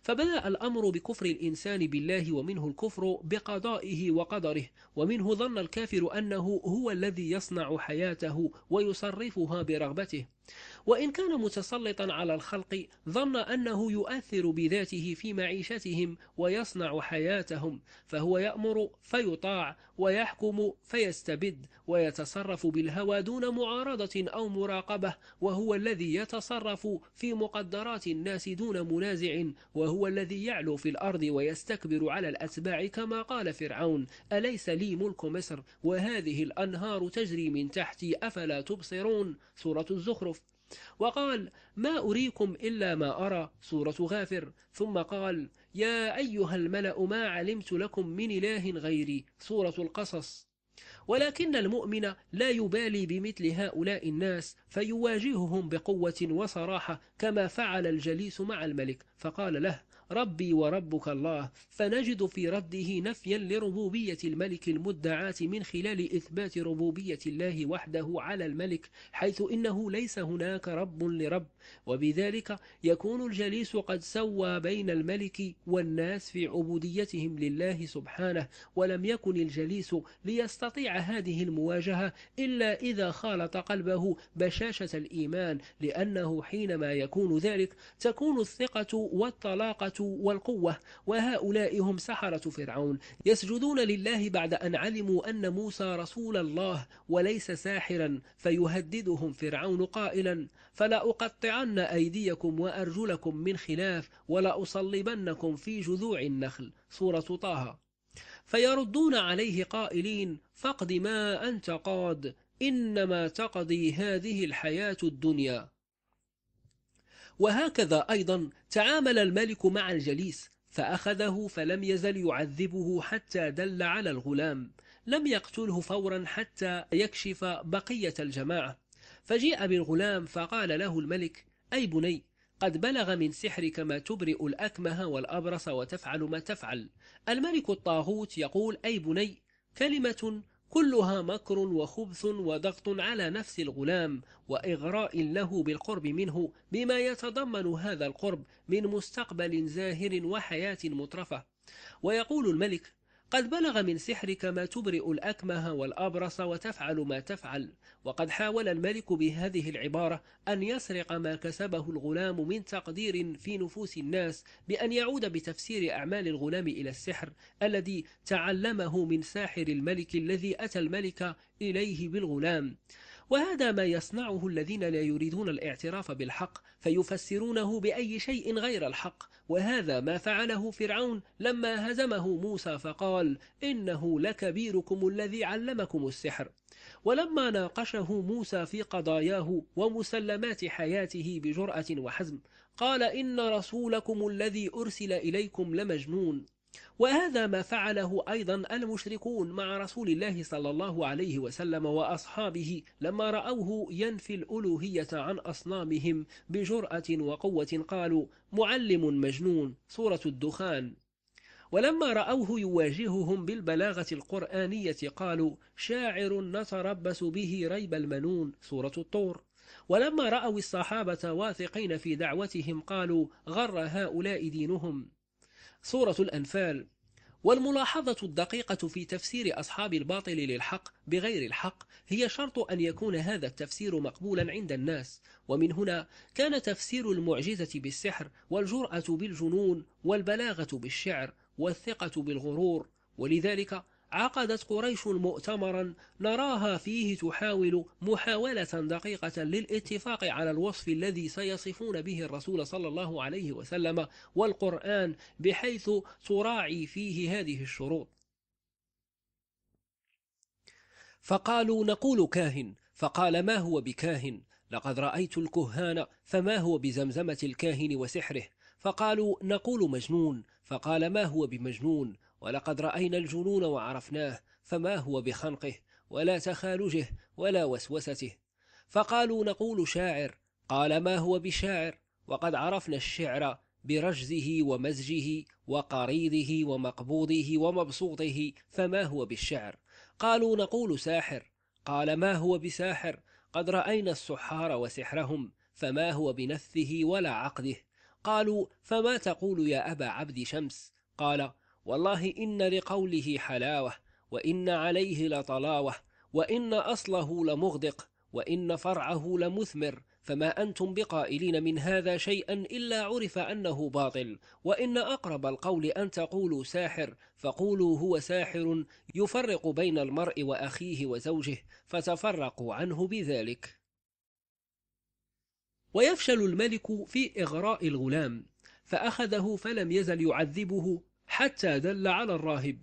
Speaker 1: فبدأ الأمر بكفر الإنسان بالله ومنه الكفر بقضائه وقدره ومنه ظن الكافر أنه هو الذي يصنع حياته ويصرفها برغبته وإن كان متسلطا على الخلق ظن أنه يؤثر بذاته في معيشتهم ويصنع حياتهم فهو يأمر فيطاع ويحكم فيستبد ويتصرف بالهوى دون معارضة أو مراقبة وهو الذي يتصرف في مقدرات الناس دون منازع وهو الذي يعلو في الأرض ويستكبر على الأتباع كما قال فرعون أليس لي ملك مصر وهذه الأنهار تجري من تحتي أفلا تبصرون سورة الزخرف وقال ما أريكم إلا ما أرى سورة غافر ثم قال يا أيها الملأ ما علمت لكم من إله غيري سورة القصص ولكن المؤمن لا يبالي بمثل هؤلاء الناس فيواجههم بقوة وصراحة كما فعل الجليس مع الملك فقال له ربي وربك الله فنجد في رده نفيا لربوبية الملك المدعاة من خلال إثبات ربوبية الله وحده على الملك حيث إنه ليس هناك رب لرب وبذلك يكون الجليس قد سوى بين الملك والناس في عبوديتهم لله سبحانه ولم يكن الجليس ليستطيع هذه المواجهة إلا إذا خالط قلبه بشاشة الإيمان لأنه حينما يكون ذلك تكون الثقة والطلاقة والقوة وهؤلاء هم سحرة فرعون يسجدون لله بعد أن علموا أن موسى رسول الله وليس ساحرا فيهددهم فرعون قائلا فلا أقطعن أيديكم وأرجلكم من خلاف ولا أصلبنكم في جذوع النخل سورة طه فيردون عليه قائلين فقد ما أنت قاد إنما تقضي هذه الحياة الدنيا وهكذا أيضا تعامل الملك مع الجليس فأخذه فلم يزل يعذبه حتى دل على الغلام لم يقتله فورا حتى يكشف بقية الجماعة فجيء بالغلام فقال له الملك أي بني قد بلغ من سحرك ما تبرئ الأكمه والأبرص وتفعل ما تفعل الملك الطاغوت يقول أي بني كلمة كلها مكر وخبث وضغط على نفس الغلام وإغراء له بالقرب منه بما يتضمن هذا القرب من مستقبل زاهر وحياة مترفة ويقول الملك قد بلغ من سحرك ما تبرئ الأكمه والأبرص وتفعل ما تفعل وقد حاول الملك بهذه العبارة أن يسرق ما كسبه الغلام من تقدير في نفوس الناس بأن يعود بتفسير أعمال الغلام إلى السحر الذي تعلمه من ساحر الملك الذي أتى الملك إليه بالغلام وهذا ما يصنعه الذين لا يريدون الاعتراف بالحق فيفسرونه بأي شيء غير الحق وهذا ما فعله فرعون لما هزمه موسى فقال إنه لكبيركم الذي علمكم السحر ولما ناقشه موسى في قضاياه ومسلمات حياته بجرأة وحزم قال إن رسولكم الذي أرسل إليكم لمجنون وهذا ما فعله أيضا المشركون مع رسول الله صلى الله عليه وسلم وأصحابه لما رأوه ينفي الألوهية عن أصنامهم بجرأة وقوة قالوا معلم مجنون سورة الدخان ولما رأوه يواجههم بالبلاغة القرآنية قالوا شاعر نتربس به ريب المنون سورة الطور ولما رأوا الصحابة واثقين في دعوتهم قالوا غر هؤلاء دينهم سورة الأنفال والملاحظة الدقيقة في تفسير أصحاب الباطل للحق بغير الحق هي شرط أن يكون هذا التفسير مقبولا عند الناس ومن هنا كان تفسير المعجزة بالسحر والجرأة بالجنون والبلاغة بالشعر والثقة بالغرور ولذلك عقدت قريش مؤتمرا نراها فيه تحاول محاولة دقيقة للاتفاق على الوصف الذي سيصفون به الرسول صلى الله عليه وسلم والقرآن بحيث تراعي فيه هذه الشروط فقالوا نقول كاهن فقال ما هو بكاهن لقد رأيت الكهان فما هو بزمزمة الكاهن وسحره فقالوا نقول مجنون فقال ما هو بمجنون ولقد رأينا الجنون وعرفناه فما هو بخنقه ولا تخالجه ولا وسوسته فقالوا نقول شاعر قال ما هو بشاعر وقد عرفنا الشعر برجزه ومزجه وقريضه ومقبوضه ومبسوطه فما هو بالشعر قالوا نقول ساحر قال ما هو بساحر قد رأينا السحار وسحرهم فما هو بنفثه ولا عقده قالوا فما تقول يا أبا عبد شمس قال والله إن لقوله حلاوة وإن عليه لطلاوة وإن أصله لمغدق وإن فرعه لمثمر فما أنتم بقائلين من هذا شيئا إلا عرف أنه باطل وإن أقرب القول أن تقولوا ساحر فقولوا هو ساحر يفرق بين المرء وأخيه وزوجه فتفرقوا عنه بذلك ويفشل الملك في إغراء الغلام فأخذه فلم يزل يعذبه حتى دل على الراهب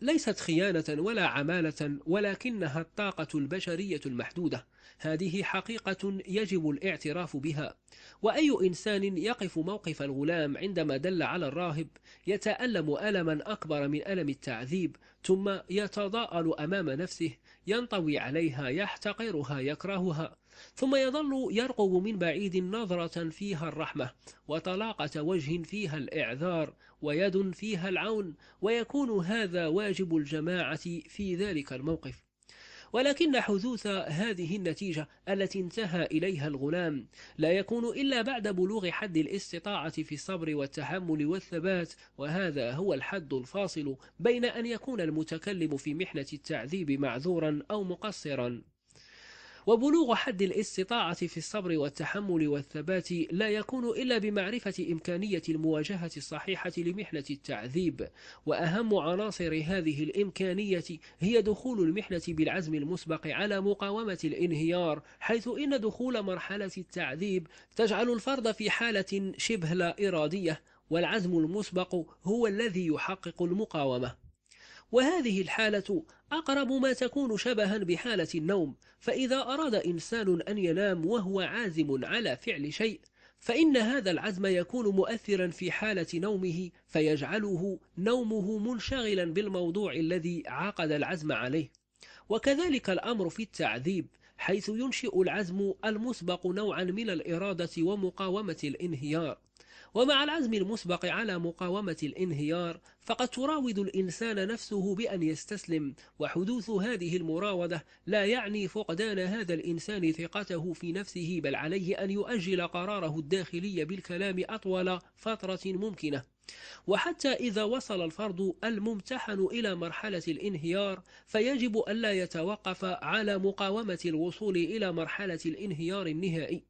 Speaker 1: ليست خيانة ولا عمالة ولكنها الطاقة البشرية المحدودة هذه حقيقة يجب الاعتراف بها وأي إنسان يقف موقف الغلام عندما دل على الراهب يتألم ألما أكبر من ألم التعذيب ثم يتضاءل أمام نفسه ينطوي عليها يحتقرها يكرهها ثم يظل يرقب من بعيد نظرة فيها الرحمة وطلاقة وجه فيها الإعذار ويد فيها العون ويكون هذا واجب الجماعة في ذلك الموقف ولكن حدوث هذه النتيجة التي انتهى إليها الغلام لا يكون إلا بعد بلوغ حد الاستطاعة في الصبر والتحمل والثبات وهذا هو الحد الفاصل بين أن يكون المتكلم في محنة التعذيب معذورا أو مقصرا وبلوغ حد الاستطاعة في الصبر والتحمل والثبات لا يكون إلا بمعرفة إمكانية المواجهة الصحيحة لمحنة التعذيب وأهم عناصر هذه الإمكانية هي دخول المحنة بالعزم المسبق على مقاومة الانهيار حيث إن دخول مرحلة التعذيب تجعل الفرد في حالة شبه لا إرادية والعزم المسبق هو الذي يحقق المقاومة وهذه الحالة أقرب ما تكون شبها بحالة النوم فإذا أراد إنسان أن ينام وهو عازم على فعل شيء فإن هذا العزم يكون مؤثرا في حالة نومه فيجعله نومه منشغلا بالموضوع الذي عقد العزم عليه وكذلك الأمر في التعذيب حيث ينشئ العزم المسبق نوعا من الإرادة ومقاومة الانهيار ومع العزم المسبق على مقاومة الانهيار فقد تراود الإنسان نفسه بأن يستسلم وحدوث هذه المراودة لا يعني فقدان هذا الإنسان ثقته في نفسه بل عليه أن يؤجل قراره الداخلي بالكلام أطول فترة ممكنة وحتى إذا وصل الفرد الممتحن إلى مرحلة الانهيار فيجب ألا يتوقف على مقاومة الوصول إلى مرحلة الانهيار النهائي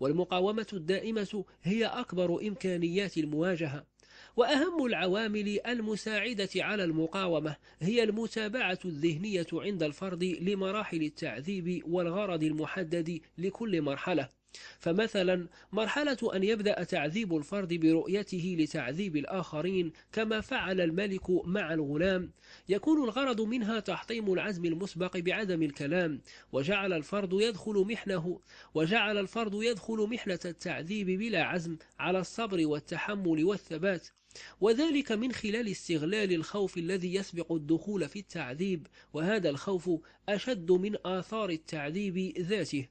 Speaker 1: والمقاومة الدائمة هي أكبر إمكانيات المواجهة وأهم العوامل المساعدة على المقاومة هي المتابعة الذهنية عند الفرد لمراحل التعذيب والغرض المحدد لكل مرحلة فمثلا مرحلة أن يبدأ تعذيب الفرد برؤيته لتعذيب الآخرين كما فعل الملك مع الغلام يكون الغرض منها تحطيم العزم المسبق بعدم الكلام وجعل الفرد يدخل محنه وجعل الفرد يدخل محنة التعذيب بلا عزم على الصبر والتحمل والثبات وذلك من خلال استغلال الخوف الذي يسبق الدخول في التعذيب وهذا الخوف أشد من آثار التعذيب ذاته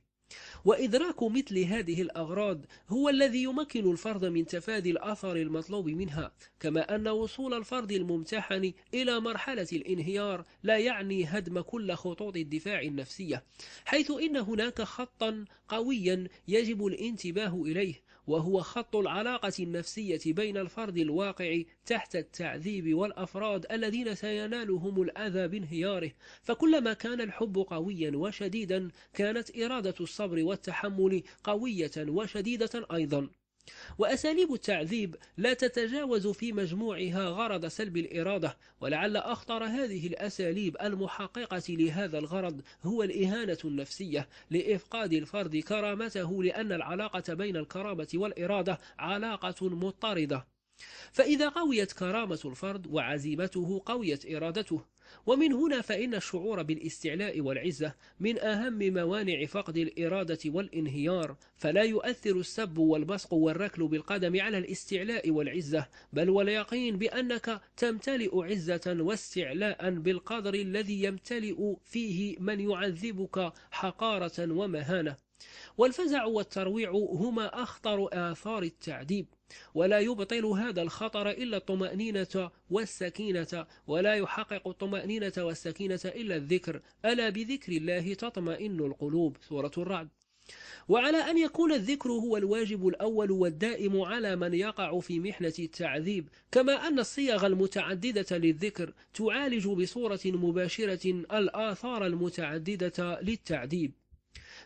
Speaker 1: وإدراك مثل هذه الأغراض هو الذي يمكن الفرد من تفادي الأثر المطلوب منها كما أن وصول الفرد الممتحن إلى مرحلة الانهيار لا يعني هدم كل خطوط الدفاع النفسية حيث إن هناك خطا قويا يجب الانتباه إليه وهو خط العلاقة النفسية بين الفرد الواقع تحت التعذيب والأفراد الذين سينالهم الأذى بانهياره فكلما كان الحب قويا وشديدا كانت إرادة الصبر والتحمل قوية وشديدة أيضا وأساليب التعذيب لا تتجاوز في مجموعها غرض سلب الإرادة ولعل أخطر هذه الأساليب المحققة لهذا الغرض هو الإهانة النفسية لإفقاد الفرد كرامته لأن العلاقة بين الكرامة والإرادة علاقة مضطردة فإذا قويت كرامة الفرد وعزيمته قويت إرادته ومن هنا فإن الشعور بالاستعلاء والعزة من أهم موانع فقد الإرادة والانهيار فلا يؤثر السب والبصق والركل بالقدم على الاستعلاء والعزة بل واليقين بأنك تمتلئ عزة واستعلاء بالقدر الذي يمتلئ فيه من يعذبك حقارة ومهانة والفزع والترويع هما أخطر آثار التعذيب ولا يبطل هذا الخطر إلا الطمأنينة والسكينة ولا يحقق الطمأنينة والسكينة إلا الذكر ألا بذكر الله تطمئن القلوب سورة الرعد وعلى أن يكون الذكر هو الواجب الأول والدائم على من يقع في محنة التعذيب كما أن الصيغ المتعددة للذكر تعالج بصورة مباشرة الآثار المتعددة للتعذيب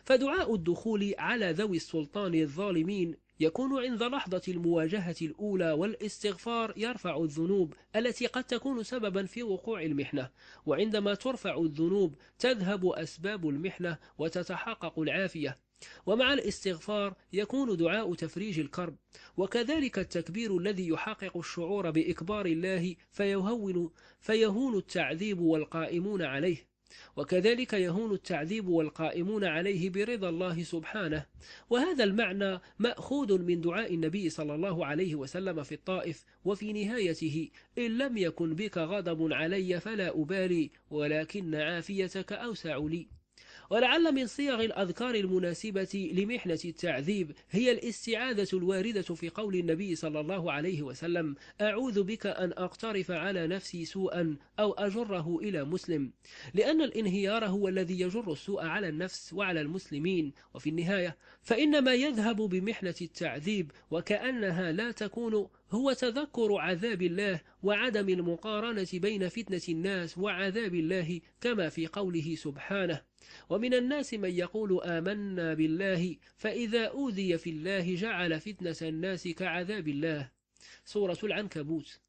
Speaker 1: فدعاء الدخول على ذوي السلطان الظالمين يكون عند لحظة المواجهة الأولى والاستغفار يرفع الذنوب التي قد تكون سببا في وقوع المحنة وعندما ترفع الذنوب تذهب أسباب المحنة وتتحقق العافية ومع الاستغفار يكون دعاء تفريج الكرب وكذلك التكبير الذي يحقق الشعور بإكبار الله فيهون, فيهون التعذيب والقائمون عليه وكذلك يهون التعذيب والقائمون عليه برضا الله سبحانه وهذا المعنى مأخوذ من دعاء النبي صلى الله عليه وسلم في الطائف وفي نهايته إن لم يكن بك غضب علي فلا أبالي ولكن عافيتك أوسع لي ولعل من صيغ الأذكار المناسبة لمحنة التعذيب هي الاستعاذة الواردة في قول النبي صلى الله عليه وسلم أعوذ بك أن أقترف على نفسي سوءا أو أجره إلى مسلم لأن الانهيار هو الذي يجر السوء على النفس وعلى المسلمين وفي النهاية فإن ما يذهب بمحنة التعذيب وكأنها لا تكون هو تذكر عذاب الله وعدم المقارنة بين فتنة الناس وعذاب الله كما في قوله سبحانه ومن الناس من يقول آمنا بالله فإذا أوذي في الله جعل فتنة الناس كعذاب الله سورة العنكبوت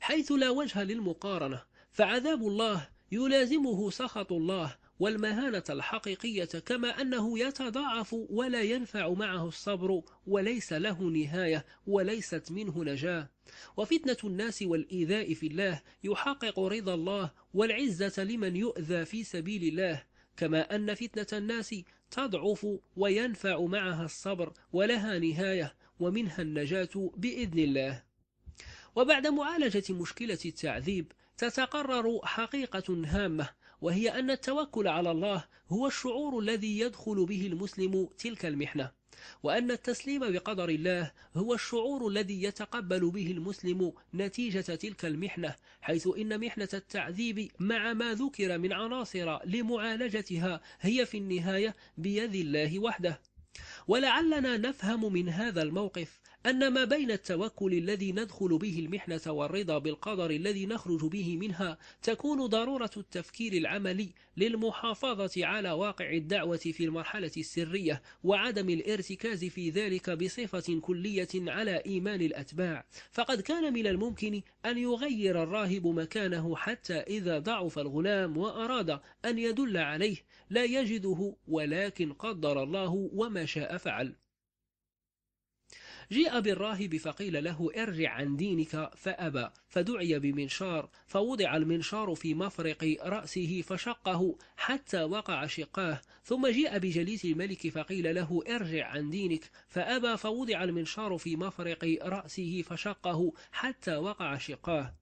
Speaker 1: حيث لا وجه للمقارنة فعذاب الله يلازمه سخط الله والمهانة الحقيقية كما أنه يتضاعف ولا ينفع معه الصبر وليس له نهاية وليست منه نجاة وفتنة الناس والإيذاء في الله يحقق رضا الله والعزة لمن يؤذى في سبيل الله كما أن فتنة الناس تضعف وينفع معها الصبر ولها نهاية ومنها النجاة بإذن الله وبعد معالجة مشكلة التعذيب تتقرر حقيقة هامة وهي أن التوكل على الله هو الشعور الذي يدخل به المسلم تلك المحنة وأن التسليم بقدر الله هو الشعور الذي يتقبل به المسلم نتيجة تلك المحنة حيث إن محنة التعذيب مع ما ذكر من عناصر لمعالجتها هي في النهاية بيد الله وحده ولعلنا نفهم من هذا الموقف أن ما بين التوكل الذي ندخل به المحنة والرضا بالقدر الذي نخرج به منها تكون ضرورة التفكير العملي للمحافظة على واقع الدعوة في المرحلة السرية وعدم الارتكاز في ذلك بصفة كلية على إيمان الأتباع فقد كان من الممكن أن يغير الراهب مكانه حتى إذا ضعف الغلام وأراد أن يدل عليه لا يجده ولكن قدر الله وما شاء فعل جاء بالراهب فقيل له ارجع عن دينك فأبى فدعي بمنشار فوضع المنشار في مفرق رأسه فشقه حتى وقع شقاه ثم جاء بجليس الملك فقيل له ارجع عن دينك فأبى فوضع المنشار في مفرق رأسه فشقه حتى وقع شقاه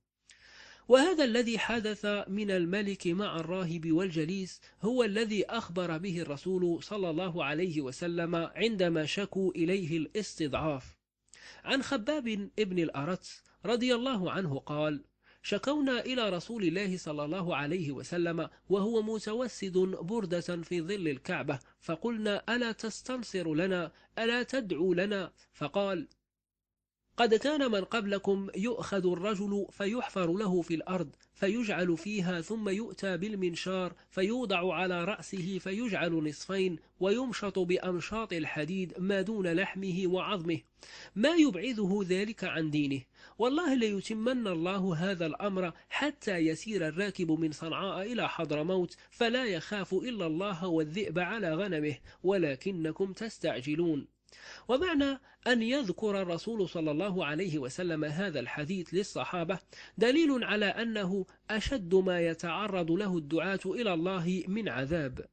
Speaker 1: وهذا الذي حدث من الملك مع الراهب والجليس هو الذي أخبر به الرسول صلى الله عليه وسلم عندما شكوا إليه الاستضعاف عن خباب ابن الأرت رضي الله عنه قال شكونا إلى رسول الله صلى الله عليه وسلم وهو متوسد بردة في ظل الكعبة فقلنا ألا تستنصر لنا ألا تدعو لنا فقال قد كان من قبلكم يؤخذ الرجل فيحفر له في الأرض فيجعل فيها ثم يؤتى بالمنشار فيوضع على رأسه فيجعل نصفين ويمشط بأمشاط الحديد ما دون لحمه وعظمه ما يبعده ذلك عن دينه والله ليتمن الله هذا الأمر حتى يسير الراكب من صنعاء إلى حضرموت فلا يخاف إلا الله والذئب على غنمه ولكنكم تستعجلون ومعنى أن يذكر الرسول صلى الله عليه وسلم هذا الحديث للصحابة دليل على أنه أشد ما يتعرض له الدعاة إلى الله من عذاب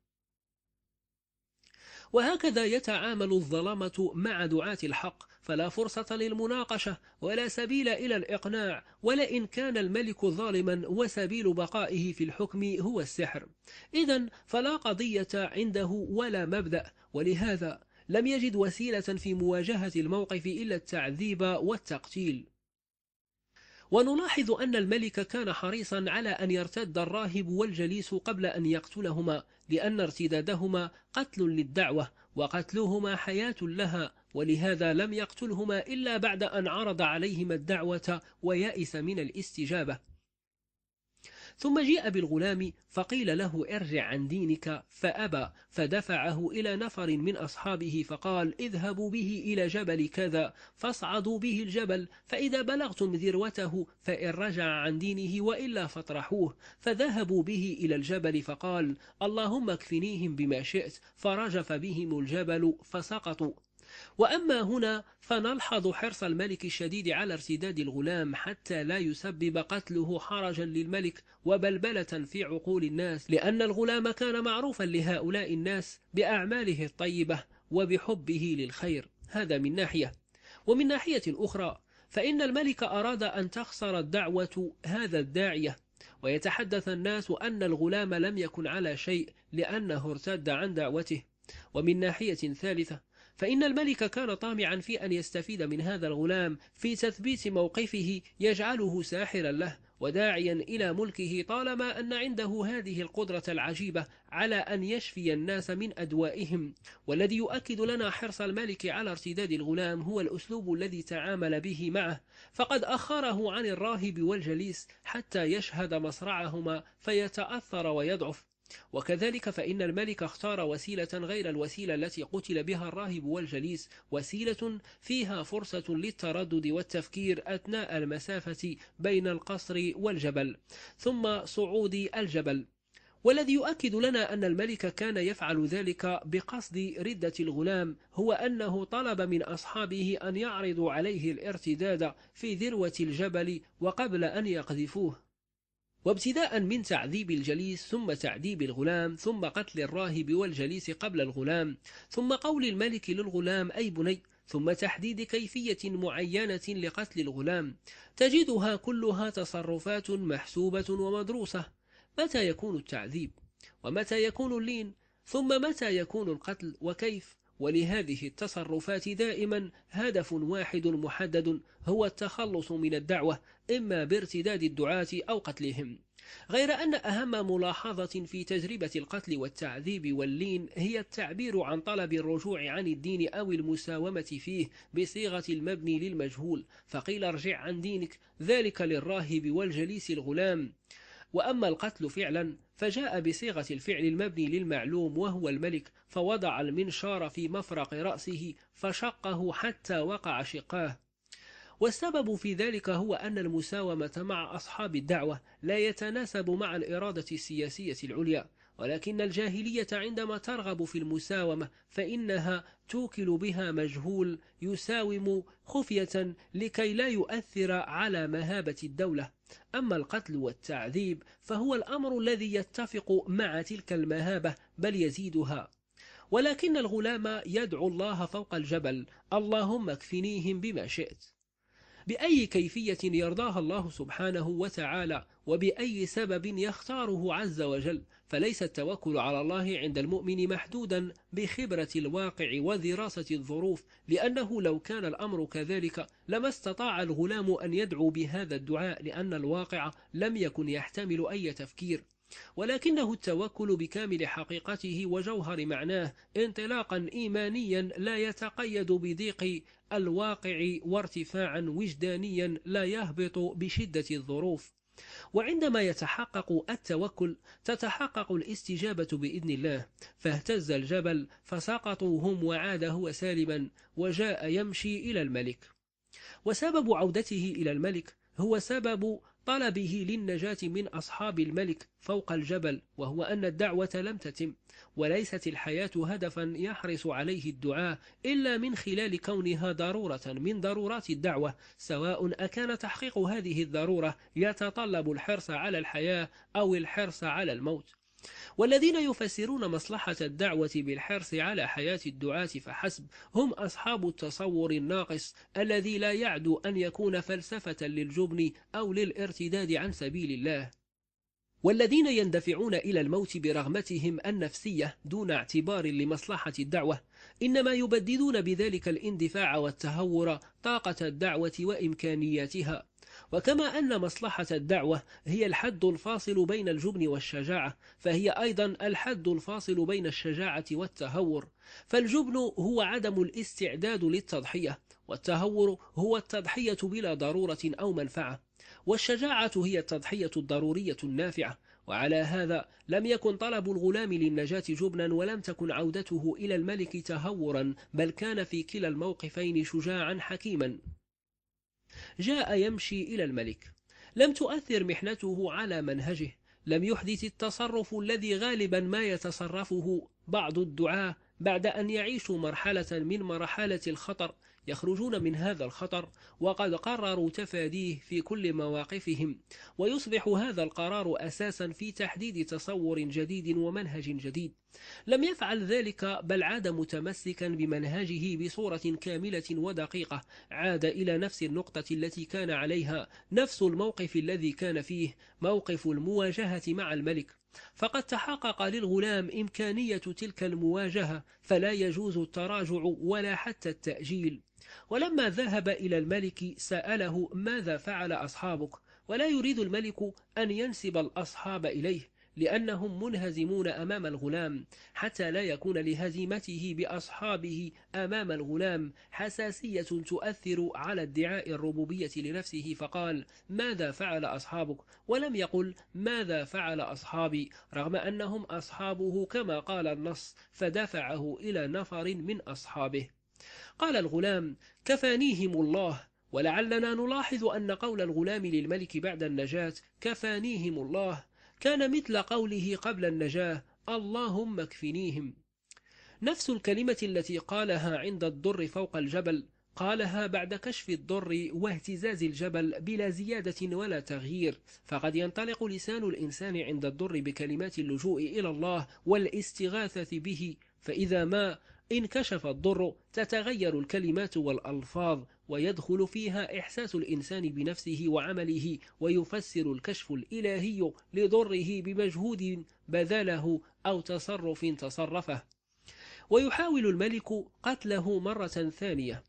Speaker 1: وهكذا يتعامل الظلمة مع دعاة الحق فلا فرصة للمناقشة ولا سبيل إلى الإقناع ولئن كان الملك ظالما وسبيل بقائه في الحكم هو السحر إذا فلا قضية عنده ولا مبدأ ولهذا لم يجد وسيلة في مواجهة الموقف إلا التعذيب والتقتيل ونلاحظ أن الملك كان حريصا على أن يرتد الراهب والجليس قبل أن يقتلهما لأن ارتدادهما قتل للدعوة وقتلهما حياة لها ولهذا لم يقتلهما إلا بعد أن عرض عليهما الدعوة ويائس من الاستجابة ثم جيء بالغلام فقيل له ارجع عن دينك فأبى فدفعه إلى نفر من أصحابه فقال اذهبوا به إلى جبل كذا فاصعدوا به الجبل فإذا بلغتم ذروته فإن رجع عن دينه وإلا فاطرحوه فذهبوا به إلى الجبل فقال اللهم اكفنيهم بما شئت فرجف بهم الجبل فسقطوا وأما هنا فنلحظ حرص الملك الشديد على ارتداد الغلام حتى لا يسبب قتله حرجا للملك وبلبلة في عقول الناس لأن الغلام كان معروفا لهؤلاء الناس بأعماله الطيبة وبحبه للخير هذا من ناحية ومن ناحية أخرى فإن الملك أراد أن تخسر الدعوة هذا الداعية ويتحدث الناس أن الغلام لم يكن على شيء لأنه ارتد عن دعوته ومن ناحية ثالثة فإن الملك كان طامعا في أن يستفيد من هذا الغلام في تثبيت موقفه يجعله ساحرا له وداعيا إلى ملكه طالما أن عنده هذه القدرة العجيبة على أن يشفي الناس من أدوائهم والذي يؤكد لنا حرص الملك على ارتداد الغلام هو الأسلوب الذي تعامل به معه فقد أخره عن الراهب والجليس حتى يشهد مصرعهما فيتأثر ويضعف وكذلك فإن الملك اختار وسيلة غير الوسيلة التي قتل بها الراهب والجليس وسيلة فيها فرصة للتردد والتفكير أثناء المسافة بين القصر والجبل ثم صعود الجبل والذي يؤكد لنا أن الملك كان يفعل ذلك بقصد ردة الغلام هو أنه طلب من أصحابه أن يعرضوا عليه الارتداد في ذروة الجبل وقبل أن يقذفوه وابتداء من تعذيب الجليس ثم تعذيب الغلام ثم قتل الراهب والجليس قبل الغلام ثم قول الملك للغلام أي بني ثم تحديد كيفية معينة لقتل الغلام تجدها كلها تصرفات محسوبة ومدروسة متى يكون التعذيب ومتى يكون اللين ثم متى يكون القتل وكيف ولهذه التصرفات دائما هدف واحد محدد هو التخلص من الدعوة إما بارتداد الدعاة أو قتلهم غير أن أهم ملاحظة في تجربة القتل والتعذيب واللين هي التعبير عن طلب الرجوع عن الدين أو المساومة فيه بصيغة المبني للمجهول فقيل ارجع عن دينك ذلك للراهب والجليس الغلام وأما القتل فعلا فجاء بصيغة الفعل المبني للمعلوم وهو الملك فوضع المنشار في مفرق رأسه فشقه حتى وقع شقاه والسبب في ذلك هو أن المساومة مع أصحاب الدعوة لا يتناسب مع الإرادة السياسية العليا ولكن الجاهلية عندما ترغب في المساومة فإنها توكل بها مجهول يساوم خفية لكي لا يؤثر على مهابة الدولة أما القتل والتعذيب فهو الأمر الذي يتفق مع تلك المهابة بل يزيدها ولكن الغلام يدعو الله فوق الجبل اللهم اكفنيهم بما شئت بأي كيفية يرضاها الله سبحانه وتعالى وبأي سبب يختاره عز وجل فليس التوكل على الله عند المؤمن محدودا بخبرة الواقع ودراسة الظروف لأنه لو كان الأمر كذلك لما استطاع الغلام أن يدعو بهذا الدعاء لأن الواقع لم يكن يحتمل أي تفكير ولكنه التوكل بكامل حقيقته وجوهر معناه انطلاقا إيمانيا لا يتقيد بضيق الواقع وارتفاعا وجدانيا لا يهبط بشدة الظروف وعندما يتحقق التوكل تتحقق الاستجابة بإذن الله فاهتز الجبل فسقطوا هم وعاد هو سالما وجاء يمشي إلى الملك وسبب عودته إلى الملك هو سبب طلبه للنجاة من أصحاب الملك فوق الجبل وهو أن الدعوة لم تتم وليست الحياة هدفا يحرص عليه الدعاء إلا من خلال كونها ضرورة من ضرورات الدعوة سواء أكان تحقيق هذه الضرورة يتطلب الحرص على الحياة أو الحرص على الموت والذين يفسرون مصلحة الدعوة بالحرص على حياة الدعاة فحسب هم أصحاب التصور الناقص الذي لا يعدو أن يكون فلسفة للجبن أو للارتداد عن سبيل الله والذين يندفعون إلى الموت برغمتهم النفسية دون اعتبار لمصلحة الدعوة إنما يبددون بذلك الاندفاع والتهور طاقة الدعوة وإمكانياتها وكما أن مصلحة الدعوة هي الحد الفاصل بين الجبن والشجاعة فهي أيضا الحد الفاصل بين الشجاعة والتهور فالجبن هو عدم الاستعداد للتضحية والتهور هو التضحية بلا ضرورة أو منفعة والشجاعة هي التضحية الضرورية النافعة وعلى هذا لم يكن طلب الغلام للنجاة جبنا ولم تكن عودته إلى الملك تهورا بل كان في كلا الموقفين شجاعا حكيما جاء يمشي إلى الملك لم تؤثر محنته على منهجه لم يحدث التصرف الذي غالبا ما يتصرفه بعض الدعاة بعد أن يعيشوا مرحلة من مرحلة الخطر يخرجون من هذا الخطر وقد قرروا تفاديه في كل مواقفهم ويصبح هذا القرار أساسا في تحديد تصور جديد ومنهج جديد لم يفعل ذلك بل عاد متمسكا بمنهجه بصورة كاملة ودقيقة عاد إلى نفس النقطة التي كان عليها نفس الموقف الذي كان فيه موقف المواجهة مع الملك فقد تحقق للغلام إمكانية تلك المواجهة فلا يجوز التراجع ولا حتى التأجيل ولما ذهب إلى الملك سأله ماذا فعل أصحابك ولا يريد الملك أن ينسب الأصحاب إليه لأنهم منهزمون أمام الغلام حتى لا يكون لهزيمته بأصحابه أمام الغلام حساسية تؤثر على ادعاء الربوبية لنفسه فقال ماذا فعل أصحابك ولم يقل ماذا فعل أصحابي رغم أنهم أصحابه كما قال النص فدفعه إلى نفر من أصحابه قال الغلام كفانيهم الله ولعلنا نلاحظ أن قول الغلام للملك بعد النجاة كفانيهم الله كان مثل قوله قبل النجاة اللهم اكفنيهم نفس الكلمة التي قالها عند الضر فوق الجبل قالها بعد كشف الضر واهتزاز الجبل بلا زيادة ولا تغيير فقد ينطلق لسان الإنسان عند الضر بكلمات اللجوء إلى الله والاستغاثة به فإذا ما انكشف الضر تتغير الكلمات والألفاظ ويدخل فيها إحساس الإنسان بنفسه وعمله ويفسر الكشف الإلهي لضره بمجهود بذله أو تصرف تصرفه ويحاول الملك قتله مرة ثانية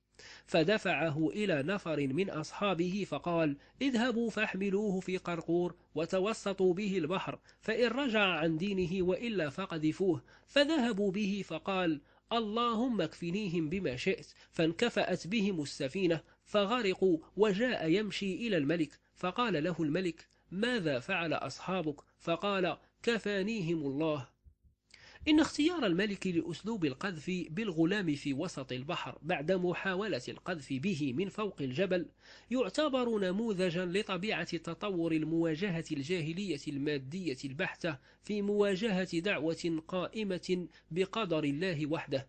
Speaker 1: فدفعه إلى نفر من أصحابه فقال اذهبوا فاحملوه في قرقور وتوسطوا به البحر فإن رجع عن دينه وإلا فقذفوه فذهبوا به فقال اللهم اكفنيهم بما شئت فانكفأت بهم السفينة فغرقوا وجاء يمشي إلى الملك فقال له الملك ماذا فعل أصحابك فقال كفانيهم الله إن اختيار الملك لأسلوب القذف بالغلام في وسط البحر بعد محاولة القذف به من فوق الجبل يعتبر نموذجا لطبيعة تطور المواجهة الجاهلية المادية البحتة في مواجهة دعوة قائمة بقدر الله وحده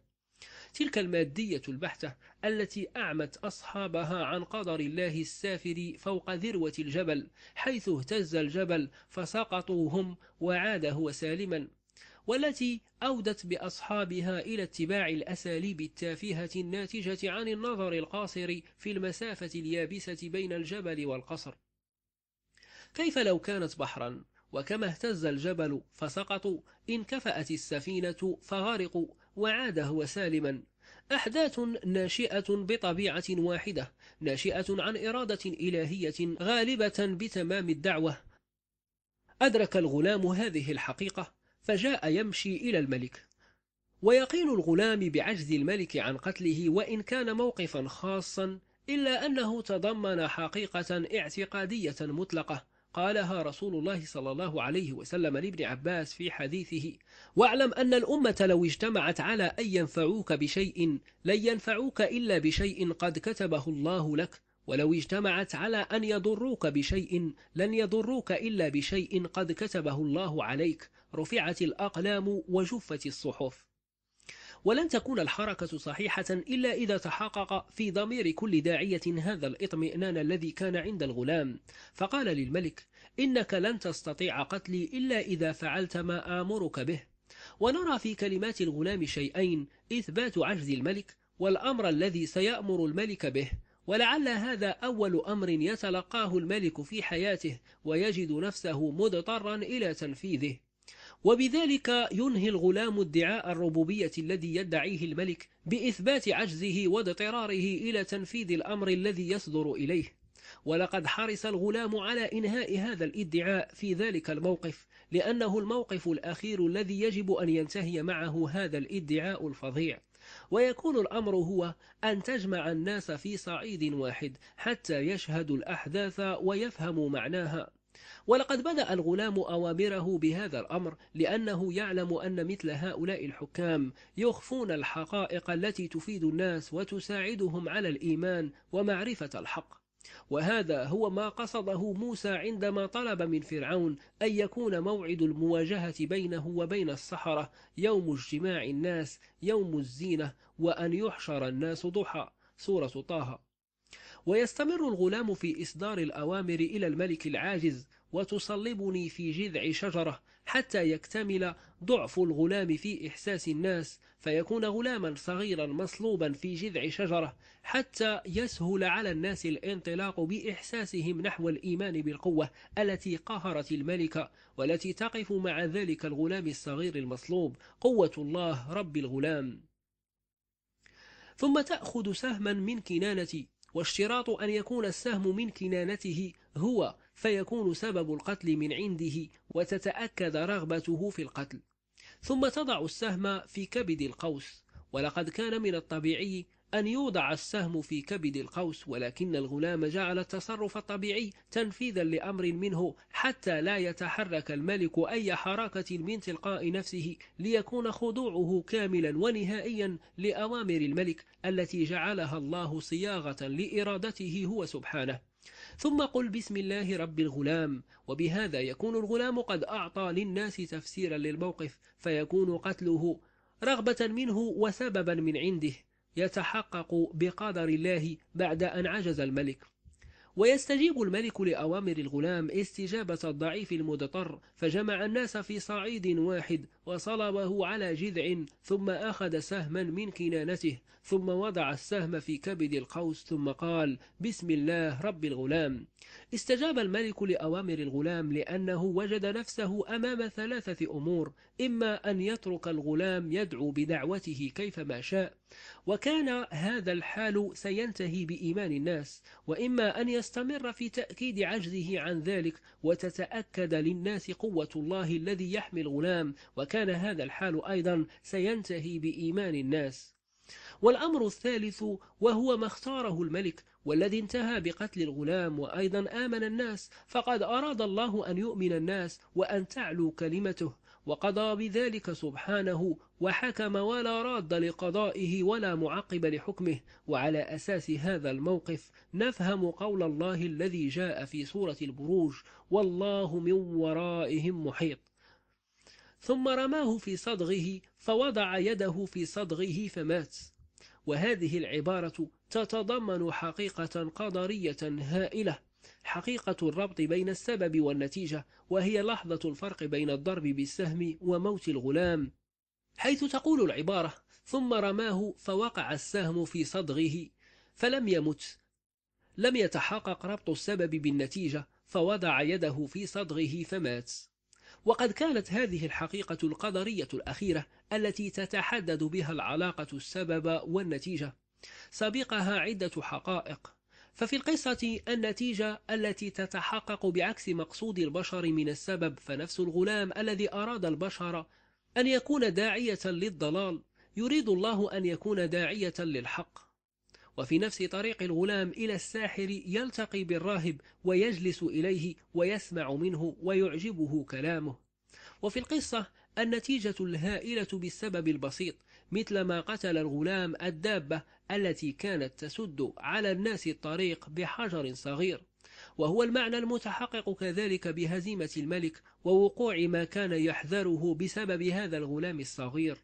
Speaker 1: تلك المادية البحتة التي أعمت أصحابها عن قدر الله السافر فوق ذروة الجبل حيث اهتز الجبل فسقطوا هم وعاد هو سالما والتي أودت بأصحابها إلى اتباع الأساليب التافهة الناتجة عن النظر القاصر في المسافة اليابسة بين الجبل والقصر كيف لو كانت بحرا وكما اهتز الجبل فسقطوا انكفأت السفينة فغرقوا وعاد هو سالما أحداث ناشئة بطبيعة واحدة ناشئة عن إرادة إلهية غالبة بتمام الدعوة أدرك الغلام هذه الحقيقة فجاء يمشي إلى الملك ويقين الغلام بعجز الملك عن قتله وإن كان موقفا خاصا إلا أنه تضمن حقيقة اعتقادية مطلقة قالها رسول الله صلى الله عليه وسلم لابن عباس في حديثه واعلم أن الأمة لو اجتمعت على أن ينفعوك بشيء لن ينفعوك إلا بشيء قد كتبه الله لك ولو اجتمعت على أن يضروك بشيء لن يضروك إلا بشيء قد كتبه الله عليك رفعت الأقلام وجفت الصحف ولن تكون الحركة صحيحة إلا إذا تحقق في ضمير كل داعية هذا الإطمئنان الذي كان عند الغلام فقال للملك إنك لن تستطيع قتلي إلا إذا فعلت ما آمرك به ونرى في كلمات الغلام شيئين إثبات عجز الملك والأمر الذي سيأمر الملك به ولعل هذا أول أمر يتلقاه الملك في حياته ويجد نفسه مضطرا إلى تنفيذه وبذلك ينهي الغلام ادعاء الربوبية الذي يدعيه الملك بإثبات عجزه واضطراره إلى تنفيذ الأمر الذي يصدر إليه ولقد حرص الغلام على إنهاء هذا الادعاء في ذلك الموقف لأنه الموقف الأخير الذي يجب أن ينتهي معه هذا الادعاء الفظيع ويكون الأمر هو أن تجمع الناس في صعيد واحد حتى يشهدوا الأحداث ويفهموا معناها ولقد بدأ الغلام أوامره بهذا الأمر لأنه يعلم أن مثل هؤلاء الحكام يخفون الحقائق التي تفيد الناس وتساعدهم على الإيمان ومعرفة الحق وهذا هو ما قصده موسى عندما طلب من فرعون أن يكون موعد المواجهة بينه وبين السحرة يوم اجتماع الناس يوم الزينة وأن يحشر الناس ضحى سورة طه ويستمر الغلام في إصدار الأوامر إلى الملك العاجز وتصلبني في جذع شجرة حتى يكتمل ضعف الغلام في إحساس الناس فيكون غلاما صغيرا مصلوبا في جذع شجرة حتى يسهل على الناس الانطلاق بإحساسهم نحو الإيمان بالقوة التي قهرت الملكة والتي تقف مع ذلك الغلام الصغير المصلوب قوة الله رب الغلام ثم تأخذ سهما من كنانتي واشتراط أن يكون السهم من كنانته هو فيكون سبب القتل من عنده وتتأكد رغبته في القتل ثم تضع السهم في كبد القوس ولقد كان من الطبيعي أن يوضع السهم في كبد القوس ولكن الغلام جعل التصرف الطبيعي تنفيذا لأمر منه حتى لا يتحرك الملك أي حركة من تلقاء نفسه ليكون خضوعه كاملا ونهائيا لأوامر الملك التي جعلها الله صياغة لإرادته هو سبحانه ثم قل بسم الله رب الغلام وبهذا يكون الغلام قد أعطى للناس تفسيرا للموقف فيكون قتله رغبة منه وسببا من عنده يتحقق بقدر الله بعد أن عجز الملك ويستجيب الملك لأوامر الغلام استجابة الضعيف المضطر فجمع الناس في صعيد واحد وصلبه على جذع ثم أخذ سهما من كنانته ثم وضع السهم في كبد القوس ثم قال بسم الله رب الغلام استجاب الملك لأوامر الغلام لأنه وجد نفسه أمام ثلاثة أمور إما أن يترك الغلام يدعو بدعوته كيفما شاء وكان هذا الحال سينتهي بإيمان الناس وإما أن يستمر في تأكيد عجزه عن ذلك وتتأكد للناس قوة الله الذي يحمي الغلام وكان وكان هذا الحال أيضا سينتهي بإيمان الناس والأمر الثالث وهو ما اختاره الملك والذي انتهى بقتل الغلام وأيضا آمن الناس فقد أراد الله أن يؤمن الناس وأن تعلو كلمته وقضى بذلك سبحانه وحكم ولا راد لقضائه ولا معقب لحكمه وعلى أساس هذا الموقف نفهم قول الله الذي جاء في سورة البروج والله من ورائهم محيط ثم رماه في صدغه فوضع يده في صدغه فمات وهذه العبارة تتضمن حقيقة قدرية هائلة حقيقة الربط بين السبب والنتيجة وهي لحظة الفرق بين الضرب بالسهم وموت الغلام حيث تقول العبارة ثم رماه فوقع السهم في صدغه فلم يمت لم يتحقق ربط السبب بالنتيجة فوضع يده في صدغه فمات وقد كانت هذه الحقيقة القدرية الأخيرة التي تتحدد بها العلاقة السبب والنتيجة سبقها عدة حقائق ففي القصة النتيجة التي تتحقق بعكس مقصود البشر من السبب فنفس الغلام الذي أراد البشر أن يكون داعية للضلال يريد الله أن يكون داعية للحق وفي نفس طريق الغلام إلى الساحر يلتقي بالراهب ويجلس إليه ويسمع منه ويعجبه كلامه وفي القصة النتيجة الهائلة بالسبب البسيط مثل ما قتل الغلام الدابة التي كانت تسد على الناس الطريق بحجر صغير وهو المعنى المتحقق كذلك بهزيمة الملك ووقوع ما كان يحذره بسبب هذا الغلام الصغير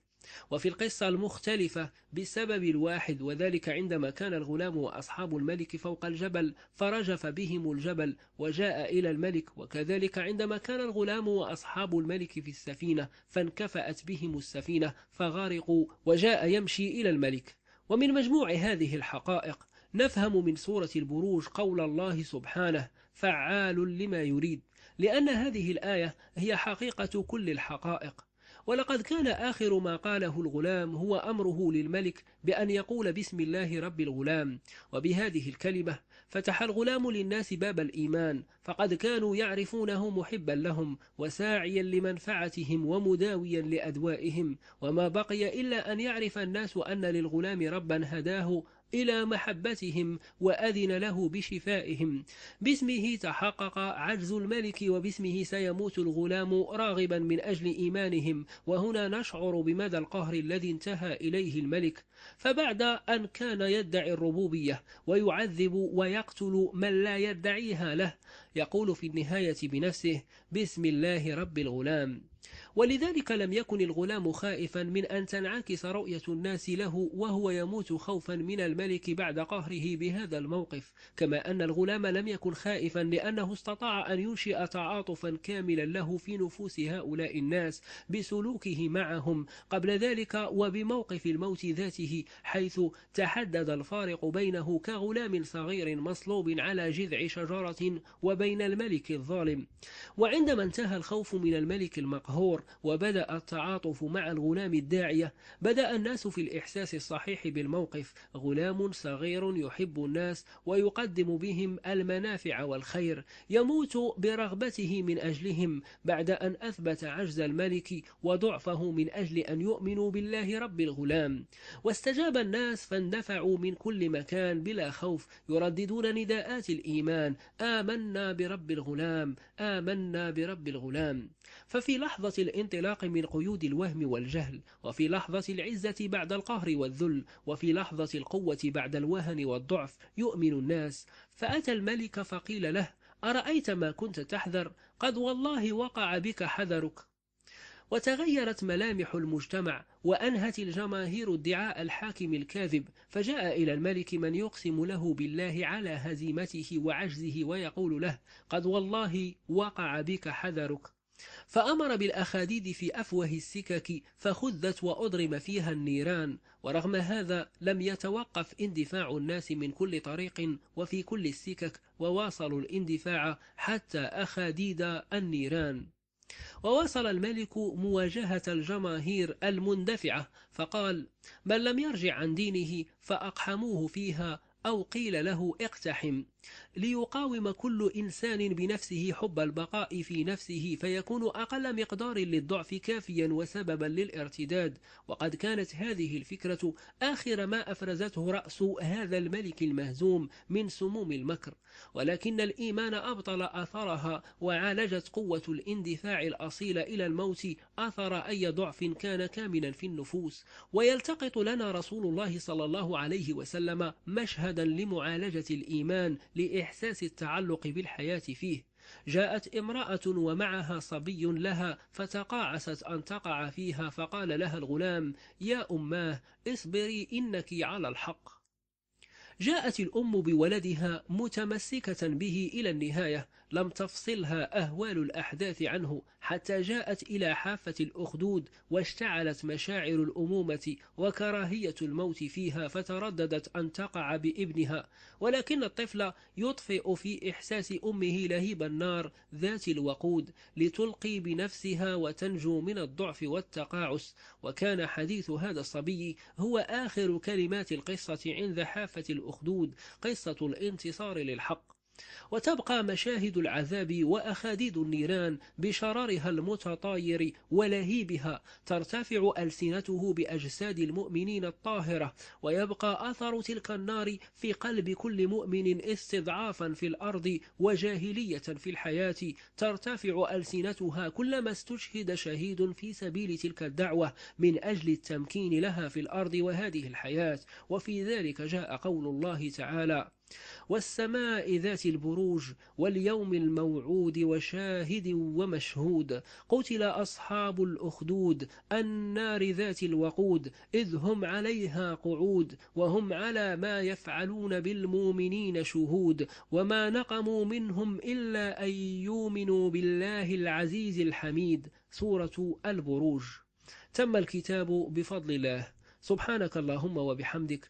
Speaker 1: وفي القصة المختلفة بسبب الواحد وذلك عندما كان الغلام وأصحاب الملك فوق الجبل فرجف بهم الجبل وجاء إلى الملك وكذلك عندما كان الغلام وأصحاب الملك في السفينة فانكفأت بهم السفينة فغرقوا وجاء يمشي إلى الملك ومن مجموع هذه الحقائق نفهم من سورة البروج قول الله سبحانه فعال لما يريد لأن هذه الآية هي حقيقة كل الحقائق ولقد كان آخر ما قاله الغلام هو أمره للملك بأن يقول بسم الله رب الغلام وبهذه الكلمة فتح الغلام للناس باب الإيمان فقد كانوا يعرفونه محبا لهم وساعيا لمنفعتهم ومداويا لأدوائهم وما بقي إلا أن يعرف الناس أن للغلام ربا هداه إلى محبتهم وأذن له بشفائهم باسمه تحقق عجز الملك وباسمه سيموت الغلام راغبا من أجل إيمانهم وهنا نشعر بمدى القهر الذي انتهى إليه الملك فبعد أن كان يدعي الربوبية ويعذب ويقتل من لا يدعيها له يقول في النهاية بنفسه بسم الله رب الغلام ولذلك لم يكن الغلام خائفا من أن تنعكس رؤية الناس له وهو يموت خوفا من الملك بعد قهره بهذا الموقف كما أن الغلام لم يكن خائفا لأنه استطاع أن ينشئ تعاطفا كاملا له في نفوس هؤلاء الناس بسلوكه معهم قبل ذلك وبموقف الموت ذاته حيث تحدد الفارق بينه كغلام صغير مصلوب على جذع شجرة وبين الملك الظالم وعندما انتهى الخوف من الملك المقهور وبدأ التعاطف مع الغلام الداعية بدأ الناس في الإحساس الصحيح بالموقف غلام صغير يحب الناس ويقدم بهم المنافع والخير يموت برغبته من أجلهم بعد أن أثبت عجز الملك وضعفه من أجل أن يؤمنوا بالله رب الغلام واستجاب الناس فاندفعوا من كل مكان بلا خوف يرددون نداءات الإيمان آمنا برب الغلام آمنا برب الغلام ففي لحظة الانطلاق من قيود الوهم والجهل وفي لحظة العزة بعد القهر والذل وفي لحظة القوة بعد الوهن والضعف يؤمن الناس فأتى الملك فقيل له أرأيت ما كنت تحذر قد والله وقع بك حذرك وتغيرت ملامح المجتمع وأنهت الجماهير ادعاء الحاكم الكاذب فجاء إلى الملك من يقسم له بالله على هزيمته وعجزه ويقول له قد والله وقع بك حذرك فأمر بالأخاديد في أفوه السكك فخذت وأضرم فيها النيران ورغم هذا لم يتوقف اندفاع الناس من كل طريق وفي كل السكك وواصلوا الاندفاع حتى أخاديد النيران وواصل الملك مواجهة الجماهير المندفعة فقال من لم يرجع عن دينه فأقحموه فيها أو قيل له اقتحم ليقاوم كل إنسان بنفسه حب البقاء في نفسه فيكون أقل مقدار للضعف كافيا وسببا للارتداد وقد كانت هذه الفكرة آخر ما أفرزته رأس هذا الملك المهزوم من سموم المكر ولكن الإيمان أبطل أثرها وعالجت قوة الاندفاع الأصيل إلى الموت أثر أي ضعف كان كامنا في النفوس ويلتقط لنا رسول الله صلى الله عليه وسلم مشهدا لمعالجة الإيمان لإحساس التعلق بالحياة فيه جاءت امرأة ومعها صبي لها فتقاعست أن تقع فيها فقال لها الغلام يا أماه اصبري إنك على الحق جاءت الأم بولدها متمسكة به إلى النهاية لم تفصلها أهوال الأحداث عنه حتى جاءت إلى حافة الأخدود واشتعلت مشاعر الأمومة وكراهية الموت فيها فترددت أن تقع بابنها ولكن الطفل يطفئ في إحساس أمه لهيب النار ذات الوقود لتلقي بنفسها وتنجو من الضعف والتقاعس وكان حديث هذا الصبي هو آخر كلمات القصة عند حافة الأخدود قصة الانتصار للحق وتبقى مشاهد العذاب وأخاديد النيران بشررها المتطاير ولهيبها ترتفع ألسنته بأجساد المؤمنين الطاهرة ويبقى أثر تلك النار في قلب كل مؤمن استضعافا في الأرض وجاهلية في الحياة ترتفع ألسنتها كلما استشهد شهيد في سبيل تلك الدعوة من أجل التمكين لها في الأرض وهذه الحياة وفي ذلك جاء قول الله تعالى والسماء ذات البروج واليوم الموعود وشاهد ومشهود قتل أصحاب الأخدود النار ذات الوقود إذ هم عليها قعود وهم على ما يفعلون بالمؤمنين شهود وما نقموا منهم إلا أن يؤمنوا بالله العزيز الحميد سورة البروج تم الكتاب بفضل الله سبحانك اللهم وبحمدك